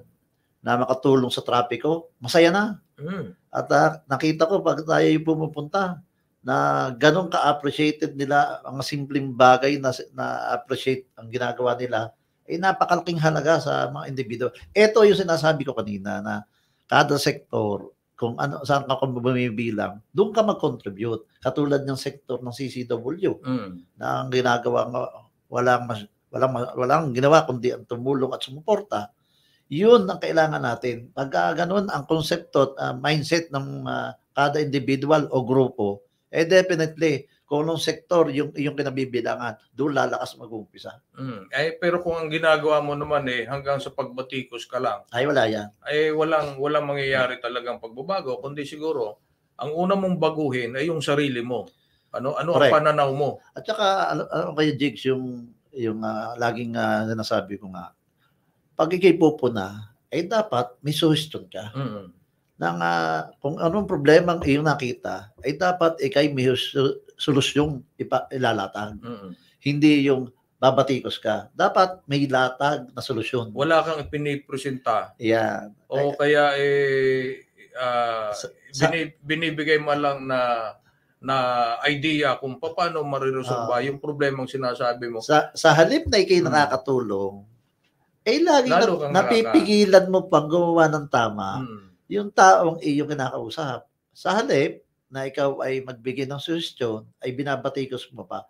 na makatulong sa trapiko, masaya na. Mm. At uh, nakita ko pag tayo pumupunta na ganun ka-appreciated nila ang simpleng bagay na, na appreciate ang ginagawa nila ay eh, napakalaking halaga sa mga individual. Ito yung sinasabi ko kanina na kada sektor, kung ano, saan ka bumibilang, doon ka mag-contribute. Katulad ng sektor ng CCW mm. na ang ginagawa ng walang mas, walang walang ginawa kundi ang tumulong at sumuporta. Yun ang kailangan natin. Pag ganun ang konsepto at uh, mindset ng uh, kada individual o grupo, eh definitely kung anong sector yung, yung kinabibilangan, doon lalakas mag uumpisa Mm. Eh, pero kung ang ginagawa mo naman eh, hanggang sa pagbatikos ka lang. Ay, wala yan. Ay, eh, walang, walang mangyayari talagang pagbabago, kundi siguro, ang una mong baguhin ay yung sarili mo. Ano ano Correct. ang pananaw mo? At saka ano, ano kaya Jigs yung yung uh, laging uh, sinasabi ko nga pag ikay na, eh dapat may suggestion ka. Mm-hmm ng uh, kung anong problema ang iyong nakita, ay dapat ikay may solusyong ilalatag. Mm-hmm. Hindi yung babatikos ka. Dapat may latag na solusyon. Wala kang pinipresenta. Yeah. O ay, kaya eh, uh, sa, binib- binibigay mo lang na na idea kung paano mariresolba uh, yung problemang sinasabi mo. Sa, sa halip na ikay hmm. nakakatulong, eh lagi Lalo na, napipigilan mo pang gumawa ng tama. Hmm yung taong iyong kinakausap. Sa halip na ikaw ay magbigay ng suggestion, ay binabatikos mo pa,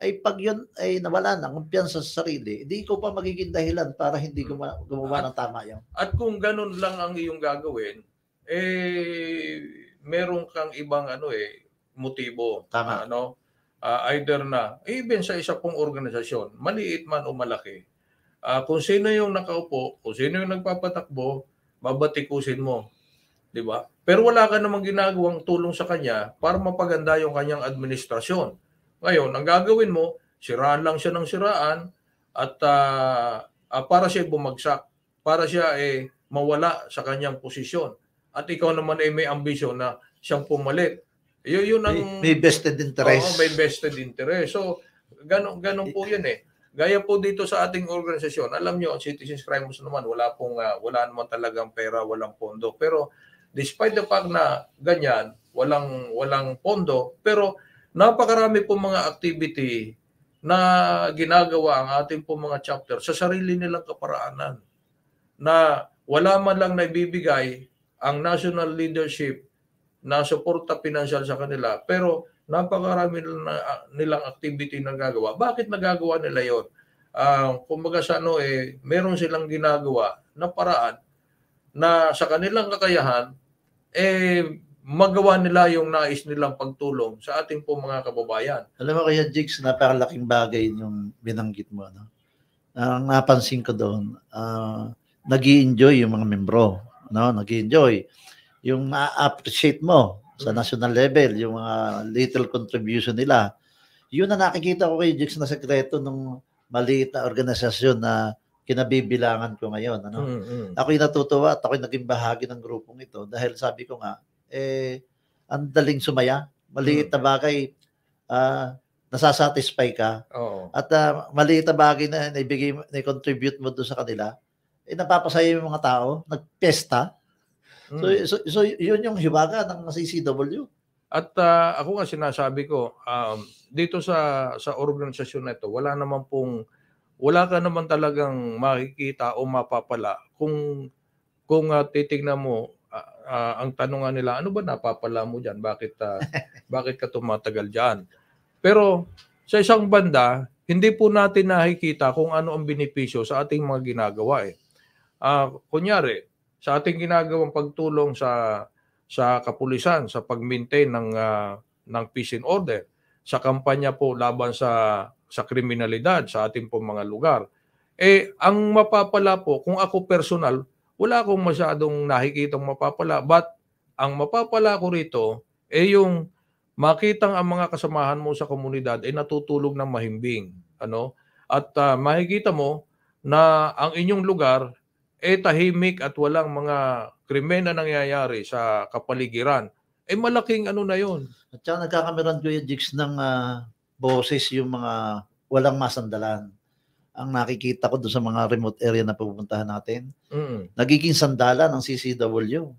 ay pag yun ay nawala na kumpiyansa sa sarili, hindi ko pa magiging dahilan para hindi hmm. gumawa, gumawa ng tama yan. At kung ganun lang ang iyong gagawin, eh meron kang ibang ano eh motibo. Tama. Ano? Uh, either na even sa isa pong organisasyon, maliit man o malaki, uh, kung sino yung nakaupo, kung sino yung nagpapatakbo, babatikusin mo. 'Di ba? Pero wala ka namang ginagawang tulong sa kanya para mapaganda yung kanyang administrasyon. Ngayon, ang gagawin mo, siraan lang siya ng siraan at uh, uh, para siya bumagsak, para siya eh mawala sa kanyang posisyon. At ikaw naman ay eh, may ambisyon na siyang pumalit. Yun, yun ang... May, may vested interest. Oo, may vested interest. So, ganun, ganun po yun eh. Gaya po dito sa ating organisasyon, alam nyo, ang Citizens Crime Watch naman, wala, pong, uh, wala naman talagang pera, walang pondo. Pero despite the fact na ganyan, walang, walang pondo, pero napakarami po mga activity na ginagawa ang ating po mga chapter sa sarili nilang kaparaanan na wala man lang naibibigay ang national leadership na suporta pinansyal sa kanila pero napakarami nila, ah, nilang activity na gagawa. Bakit nagagawa nila yon? Uh, ah, kumbaga sa ano eh, meron silang ginagawa na paraan na sa kanilang kakayahan, eh, magawa nila yung nais nilang pagtulong sa ating po mga kababayan. Alam mo kaya, Jigs, napakalaking bagay yung binanggit mo. No? Ang napansin ko doon, uh, ah, nag enjoy yung mga membro. No? nag enjoy Yung ma appreciate mo sa mm. national level, yung mga little contribution nila. Yun na nakikita ko kay Jix na sekreto ng maliit na organisasyon na kinabibilangan ko ngayon. Ano? Mm-hmm. Ako'y natutuwa at ako'y naging bahagi ng grupong ito dahil sabi ko nga, eh, ang daling sumaya. Maliit na mm. bagay, uh, nasasatisfy ka. Oo. At uh, maliit na bagay na naibigay, na-contribute mo doon sa kanila, eh, napapasaya yung mga tao, nagpesta, Mm. So, so, so yun yung hibaga ng CCW. At uh, ako nga sinasabi ko, um, dito sa sa organisasyon na ito, wala naman pong wala ka naman talagang makikita o mapapala kung kung uh, ah, titingnan mo uh, uh, ang tanong nga nila ano ba napapala mo diyan bakit uh, [laughs] bakit ka tumatagal diyan pero sa isang banda hindi po natin nakikita kung ano ang benepisyo sa ating mga ginagawa eh uh, kunyari sa ating ginagawang pagtulong sa sa kapulisan sa pag-maintain ng uh, ng peace and order sa kampanya po laban sa sa kriminalidad sa ating po mga lugar. Eh ang mapapala po kung ako personal, wala akong masyadong nakikitang mapapala but ang mapapala ko rito eh yung makitang ang mga kasamahan mo sa komunidad ay eh, natutulog ng mahimbing, ano? At uh, makikita mo na ang inyong lugar eh tahimik at walang mga krimen na nangyayari sa kapaligiran, eh malaking ano na yon. At saka nagkakameran ko yung jigs ng uh, boses yung mga walang masandalan. Ang nakikita ko doon sa mga remote area na pupuntahan natin, mm. nagiging sandalan ng CCW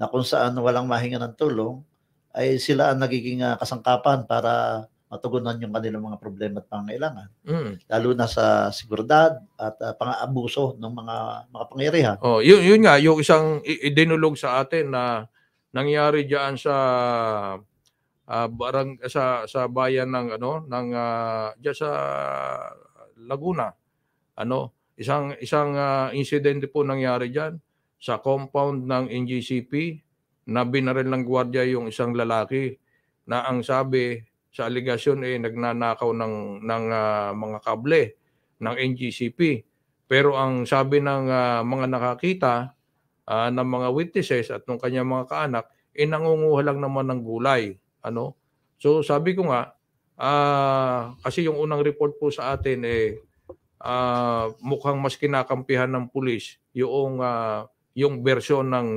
na kung saan walang mahinga ng tulong, ay sila ang nagiging uh, kasangkapan para matugunan yung kanilang mga problema at pangailangan. Mm. Lalo na sa seguridad at uh, ah, pang-abuso ng mga mga pangyarihan. Oh, yun, yun nga, yung isang idinulog sa atin na nangyari diyan sa uh, barang sa sa bayan ng ano ng uh, sa Laguna. Ano, isang isang uh, insidente po nangyari diyan sa compound ng NGCP na binaril ng gwardiya yung isang lalaki na ang sabi sa aligasyon ay eh, nagnanakaw ng ng uh, mga kable ng NGCP. Pero ang sabi ng uh, mga nakakita uh, ng mga witnesses at ng kanya mga kaanak, eh nangunguha lang naman ng gulay. Ano? So sabi ko nga, uh, kasi yung unang report po sa atin eh uh, mukhang mas kinakampihan ng pulis yung uh, yung version ng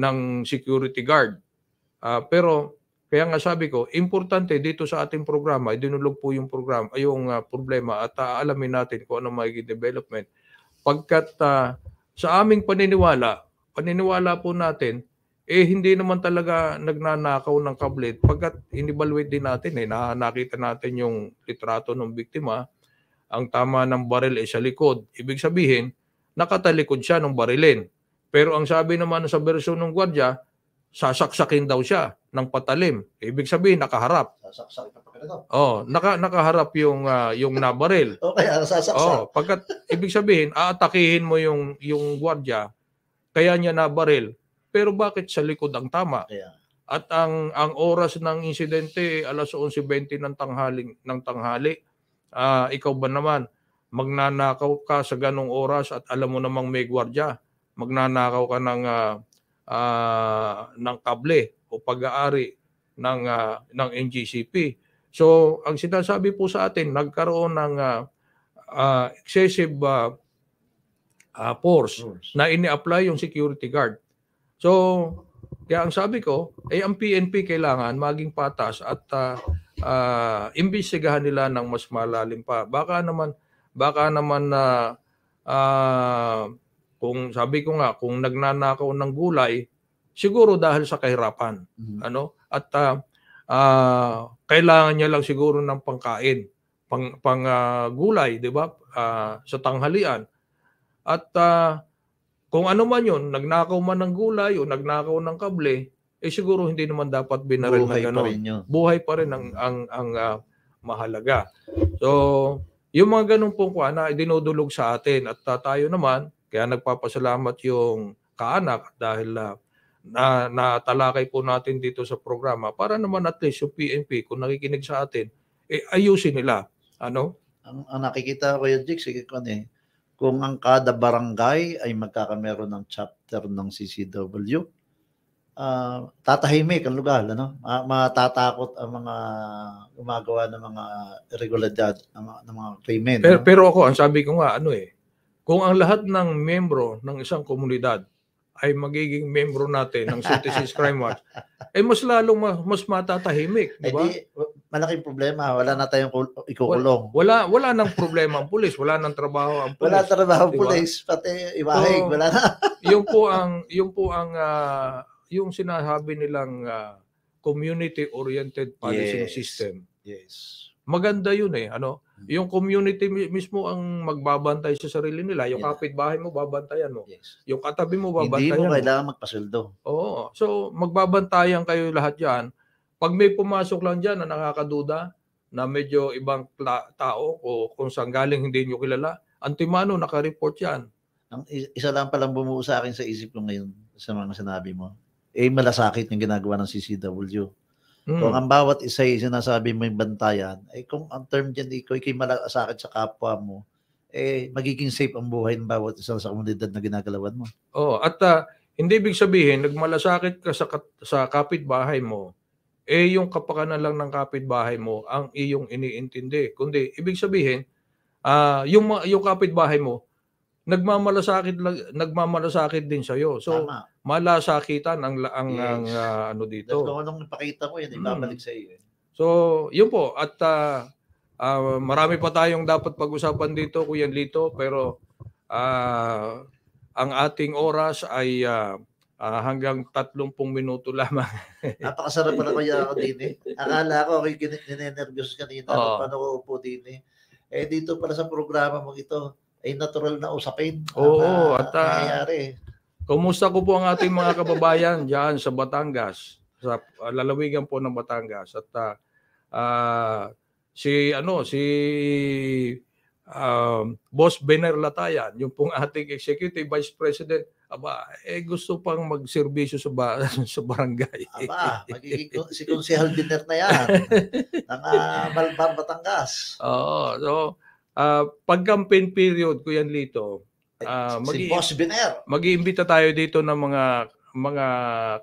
ng security guard. Uh, pero kaya nga sabi ko, importante dito sa ating programa, idinulog po yung program, yung uh, problema at aalamin ah, natin kung ano magiging development. Pagkat uh, sa aming paniniwala, paniniwala po natin, eh hindi naman talaga nagnanakaw ng kablet pagkat in din natin eh, nakita natin yung litrato ng biktima, ang tama ng baril ay eh, sa likod. Ibig sabihin, nakatalikod siya ng barilin. Pero ang sabi naman sa bersyon ng gwardya, sasaksakin daw siya ng patalim. Ibig sabihin nakaharap. Sasaksak ka pagkatapos. Oh, naka nakaharap yung uh, yung nabaril. [laughs] okay, ah, sasaksak. Oh, pagkat ibig sabihin aatakihin mo yung yung gwardiya kaya niya nabaril. Pero bakit sa likod ang tama? Yeah. At ang ang oras ng insidente alas 11:20 ng tanghali ng tanghali. Uh, ikaw ba naman magnanakaw ka sa ganong oras at alam mo namang may gwardiya. Magnanakaw ka ng uh, uh, ng kable o pag-aari ng uh, ng NGCP. So, ang sinasabi po sa atin, nagkaroon ng uh, uh, excessive uh, uh, force, na ini-apply yung security guard. So, kaya ang sabi ko, ay eh, ang PNP kailangan maging patas at uh, uh, imbisigahan nila ng mas malalim pa. Baka naman baka naman na uh, uh, kung sabi ko nga kung nagnanakaw ng gulay siguro dahil sa kahirapan mm-hmm. ano at uh, uh, kailangan niya lang siguro ng pangkain pang pang uh, gulay di ba uh, sa tanghalian at uh, kung ano man yun, nagnakaw man ng gulay o nagnakaw ng kable, eh siguro hindi naman dapat binaril Buhay na gano'n. Buhay pa rin ang, mm-hmm. ang, ang uh, mahalaga. So, yung mga ganun pong kuana ay dinudulog sa atin at uh, tayo naman, kaya nagpapasalamat yung kaanak dahil uh, na natalakay po natin dito sa programa para naman at least yung PNP kung nakikinig sa atin eh ayusin nila ano ang, ang nakikita ko yung Jix sige ko ano eh kung ang kada barangay ay magkakameron ng chapter ng CCW uh, ah, tatahimik ang lugar ano matatakot ang mga gumagawa ng mga irregularidad ng, ng mga krimen pero, no? pero ako ang sabi ko nga ano eh kung ang lahat ng membro ng isang komunidad ay magiging membro natin ng Citizens Crime Watch, ay eh, mas lalong ma- mas matatahimik, di eh, ba? malaking problema, wala na tayong ikukulong. Wala, wala nang problema ang pulis, wala nang trabaho ang pulis. Wala trabaho ang diba? pulis, pati ibahig, so, wala na. [laughs] yung po ang yung po ang uh, yung sinasabi nilang uh, ah, community oriented policing yes. system. Yes. Maganda yun eh, ano? Mm. Yung community mismo ang magbabantay sa sarili nila. Yung yeah. kapitbahay mo, babantayan mo. Yes. Yung katabi mo, babantayan mo. Hindi mo kailangan mo. magpasuldo. Oo. So, magbabantayan kayo lahat yan. Pag may pumasok lang dyan na nakakaduda, na medyo ibang tao o kung saan galing hindi nyo kilala, antimano, naka-report yan. Ang isa lang palang bumuo sa akin sa isip ko ngayon sa mga sinabi mo, eh malasakit yung ginagawa ng CCW Mm. Kung ang bawat isa ay sinasabi mo yung bantayan, eh kung ang term dyan, ikaw ikay malasakit sa kapwa mo, eh magiging safe ang buhay ng bawat isa sa komunidad na ginagalawan mo. Oo, oh, at uh, hindi ibig sabihin, nagmalasakit ka sa, sa kapitbahay mo, eh yung kapakanan lang ng kapitbahay mo ang iyong iniintindi. Kundi, ibig sabihin, uh, yung, yung kapitbahay mo, nagmamalasakit nagmamalasakit din sa iyo. So Tama. malasakitan ang ang, yes. ang uh, ano dito. Kung anong ipakita ko yan ibabalik eh, mm. sa iyo. Eh. So, yun po at uh, uh, marami pa tayong dapat pag-usapan dito Kuya Lito pero uh, ang ating oras ay uh, uh, hanggang 30 minuto lamang. [laughs] Napakasarap pala kaya ako din eh. Akala ko ako yung ninenervyos kanina. Oh. Paano ko upo din eh. Eh dito pala sa programa mo ito, ay eh, natural na usapin. Oo, ah, at uh, Kumusta ko po ang ating mga kababayan diyan sa Batangas, sa ah, lalawigan po ng Batangas at uh, si ano si um, Boss Benner Latayan, yung pong ating executive vice president Aba, eh gusto pang magserbisyo sa, ba- [laughs] sa barangay. Aba, magiging si Consehal Benner na yan. [laughs] ng uh, Malbar, Batangas. Oo, so Uh, ah, pag campaign period, Kuya Lito, uh, mag-iimbita tayo dito ng mga mga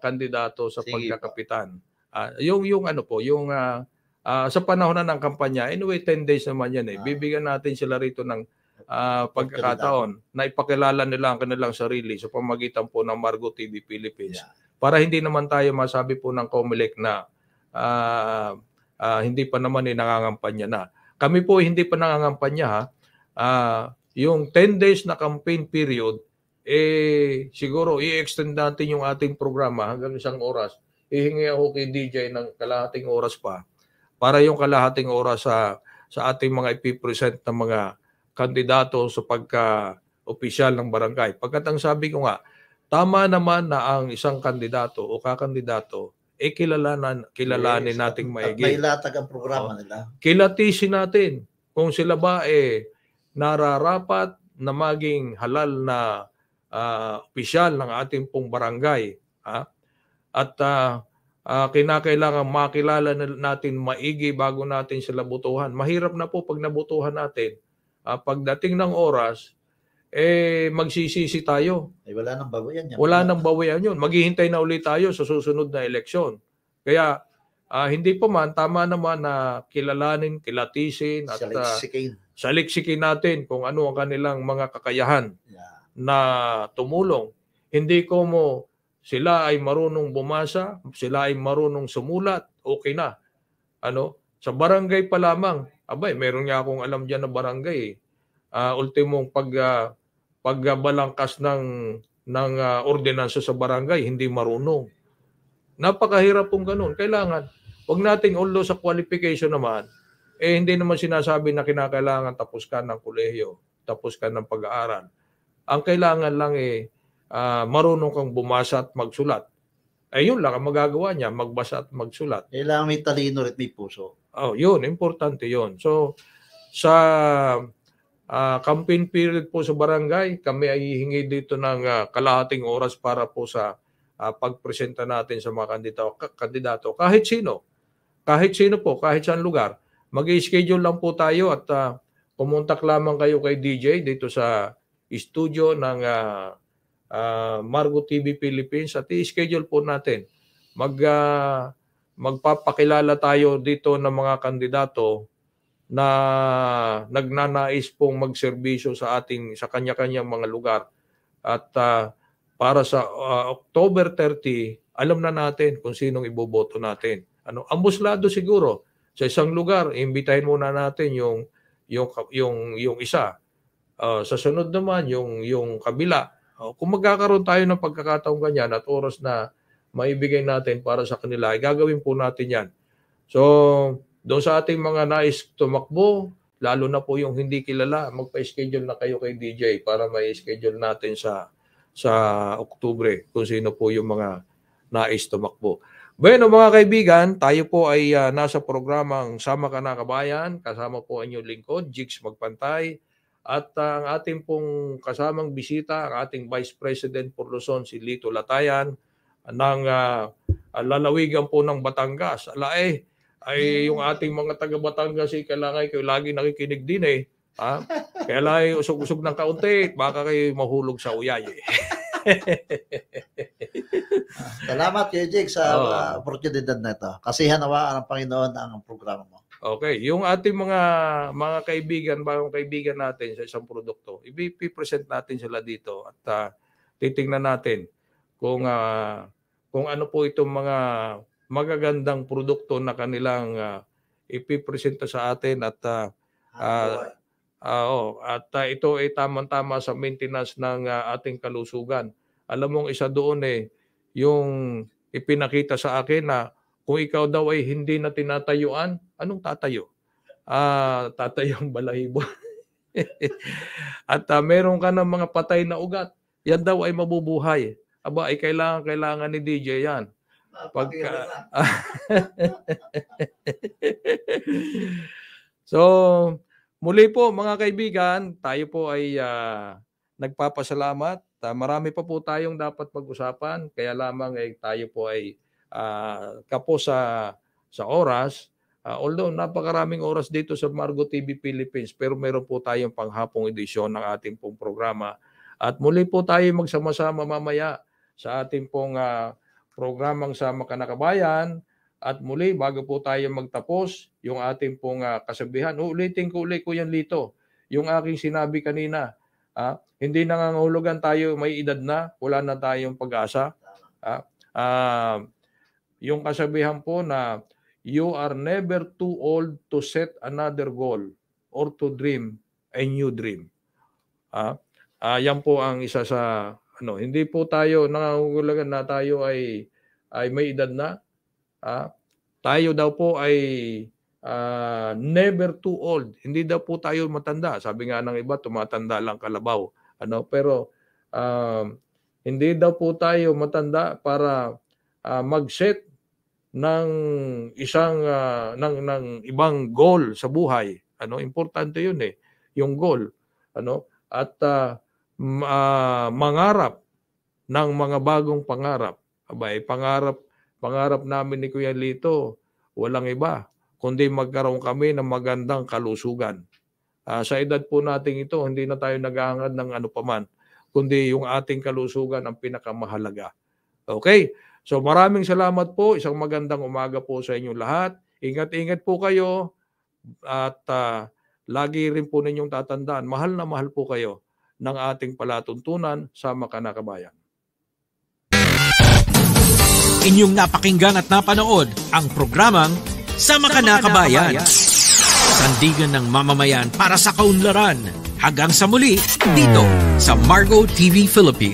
kandidato sa Sige pagkakapitan. Uh, yung yung ano po, yung uh, uh, sa panahon na ng kampanya, anyway 10 days naman yan eh. Bibigyan natin sila rito ng uh, pagkakataon na ipakilala nila ang kanilang sarili sa pamagitan po ng Margo TV Philippines. Yeah. Para hindi naman tayo masabi po ng COMELEC na uh, uh, hindi pa naman eh nangangampanya na. Kami po hindi pa nangangampanya ha. Uh, yung 10 days na campaign period, eh siguro i-extend natin yung ating programa hanggang isang oras. Ihingi ako kay DJ ng kalahating oras pa para yung kalahating oras sa sa ating mga ipipresent ng mga kandidato sa pagka-opisyal ng barangay. Pagkat ang sabi ko nga, tama naman na ang isang kandidato o kakandidato eh kilalanan, kilalanin yes. nating maigi. At mailatag ang programa oh. nila. Kilatisin natin kung sila ba eh nararapat na maging halal na uh, opisyal ng ating pong barangay. Ha? At uh, uh, kinakailangan makilala natin maigi bago natin sila butuhan. Mahirap na po pag nabutuhan natin. Uh, pagdating ng oras, eh magsisisi tayo. Ay, wala nang bawayan yan. Wala nang bawayan yun. Maghihintay na ulit tayo sa susunod na eleksyon. Kaya uh, hindi po man, tama naman na kilalanin, kilatisin at saliksikin. Ah, uh, saliksikin natin kung ano ang kanilang mga kakayahan yeah. na tumulong. Hindi ko mo sila ay marunong bumasa, sila ay marunong sumulat, okay na. Ano? Sa barangay pa lamang, abay, meron nga akong alam diyan na barangay eh uh, ultimong pag uh, pagbalangkas ng ng uh, ah, ordinanso sa barangay hindi marunong. Napakahirap pong ganun. Kailangan wag natin although sa qualification naman eh hindi naman sinasabi na kinakailangan tapos ka ng kolehiyo, tapos ka ng pag-aaral. Ang kailangan lang eh uh, marunong kang bumasa at magsulat. Eh yun lang ang magagawa niya, magbasa at magsulat. Kailangan may talino at may puso. Oh, yun, importante yun. So, sa uh, campaign period po sa barangay. Kami ay hihingi dito ng uh, kalahating oras para po sa uh, pagpresenta natin sa mga kandidato, kandidato. Kahit sino, kahit sino po, kahit saan lugar. Mag-schedule lang po tayo at uh, kumontak lamang kayo kay DJ dito sa studio ng uh, uh, Margo TV Philippines at i-schedule po natin. Mag, uh, magpapakilala tayo dito ng mga kandidato na nagnanais pong magserbisyo sa ating sa kanya-kanyang mga lugar at uh, para sa uh, October 30 alam na natin kung sinong iboboto natin ano amuslado siguro sa isang lugar imbitahin muna natin yung yung yung yung isa uh, sa sunod naman yung yung kabila uh, kung magkakaroon tayo ng pagkakataon ganyan at oras na maibigay natin para sa kanila ay gagawin po natin yan so doon sa ating mga nais tumakbo, lalo na po yung hindi kilala, magpa-schedule na kayo kay DJ para may schedule natin sa sa Oktubre kung sino po yung mga nais tumakbo. Bueno mga kaibigan, tayo po ay uh, nasa programang Sama Ka Na Kabayan, kasama po ang inyong lingkod, Jigs Magpantay, at uh, ang ating pong kasamang bisita, ang ating Vice President for Luzon, si Lito Latayan, ng uh, lalawigan po ng Batangas. Ala eh, ay yung ating mga taga Batangas kasi eh, kailangan kayo lagi nakikinig din eh. Ha? Kailangan ay usog-usog ng kaunti, baka kayo mahulog sa uyay. Eh. [laughs] Salamat kay Jake sa oh. uh, oportunidad na ito. Kasi hanawaan ng Panginoon ang programa mo. Okay, yung ating mga mga kaibigan, bagong kaibigan natin sa isang produkto, i-present natin sila dito at uh, titingnan natin kung uh, kung ano po itong mga magagandang produkto na kanilang uh, ipipresenta sa atin at uh, uh, uh, oh, at uh, ito ay tamang-tama sa maintenance ng uh, ating kalusugan. Alam mong isa doon eh yung ipinakita sa akin na kung ikaw daw ay hindi na tinatayuan, anong tatayo? Ah, uh, tatayong balahibo. [laughs] at uh, meron ka ng mga patay na ugat, yan daw ay mabubuhay. Aba, ay kailangan kailangan ni DJ yan. Pagka... [laughs] so, muli po mga kaibigan, tayo po ay uh, nagpapasalamat. Uh, marami pa po tayong dapat pag-usapan, kaya lamang ay eh, tayo po ay uh, kapo sa sa oras. Uh, although napakaraming oras dito sa Margo TV Philippines, pero meron po tayong panghapong edisyon ng ating pong programa. At muli po tayo magsama-sama mamaya sa ating pong uh, programang Sama ka Kanakabayan. At muli, bago po tayo magtapos, yung ating pong uh, kasabihan, uulitin ko ulit ko yan Lito, yung aking sinabi kanina, ah, hindi nangangulugan tayo may edad na, wala na tayong pag-asa. Ah, ah, yung kasabihan po na you are never too old to set another goal or to dream a new dream. Ah, ah yan po ang isa sa ano, hindi po tayo nangangahulugan na tayo ay ay may edad na. Ah, tayo daw po ay uh, never too old. Hindi daw po tayo matanda. Sabi nga ng iba, tumatanda lang kalabaw. Ano, pero uh, hindi daw po tayo matanda para uh, mag-set ng isang uh, ng ng ibang goal sa buhay. Ano, importante 'yun eh, yung goal. Ano, at uh, uh, mangarap ng mga bagong pangarap. Abay, pangarap, pangarap namin ni Kuya Lito, walang iba, kundi magkaroon kami ng magandang kalusugan. Uh, sa edad po nating ito, hindi na tayo naghahangad ng ano paman, kundi yung ating kalusugan ang pinakamahalaga. Okay? So maraming salamat po. Isang magandang umaga po sa inyong lahat. Ingat-ingat po kayo at uh, lagi rin po ninyong tatandaan, mahal na mahal po kayo ng ating palatuntunan sa Makanakabayan. Inyong napakinggan at napanood ang programang Sa Makanakabayan. Sandigan ng mamamayan para sa kaunlaran. Hanggang sa muli, dito sa Margo TV Philippines.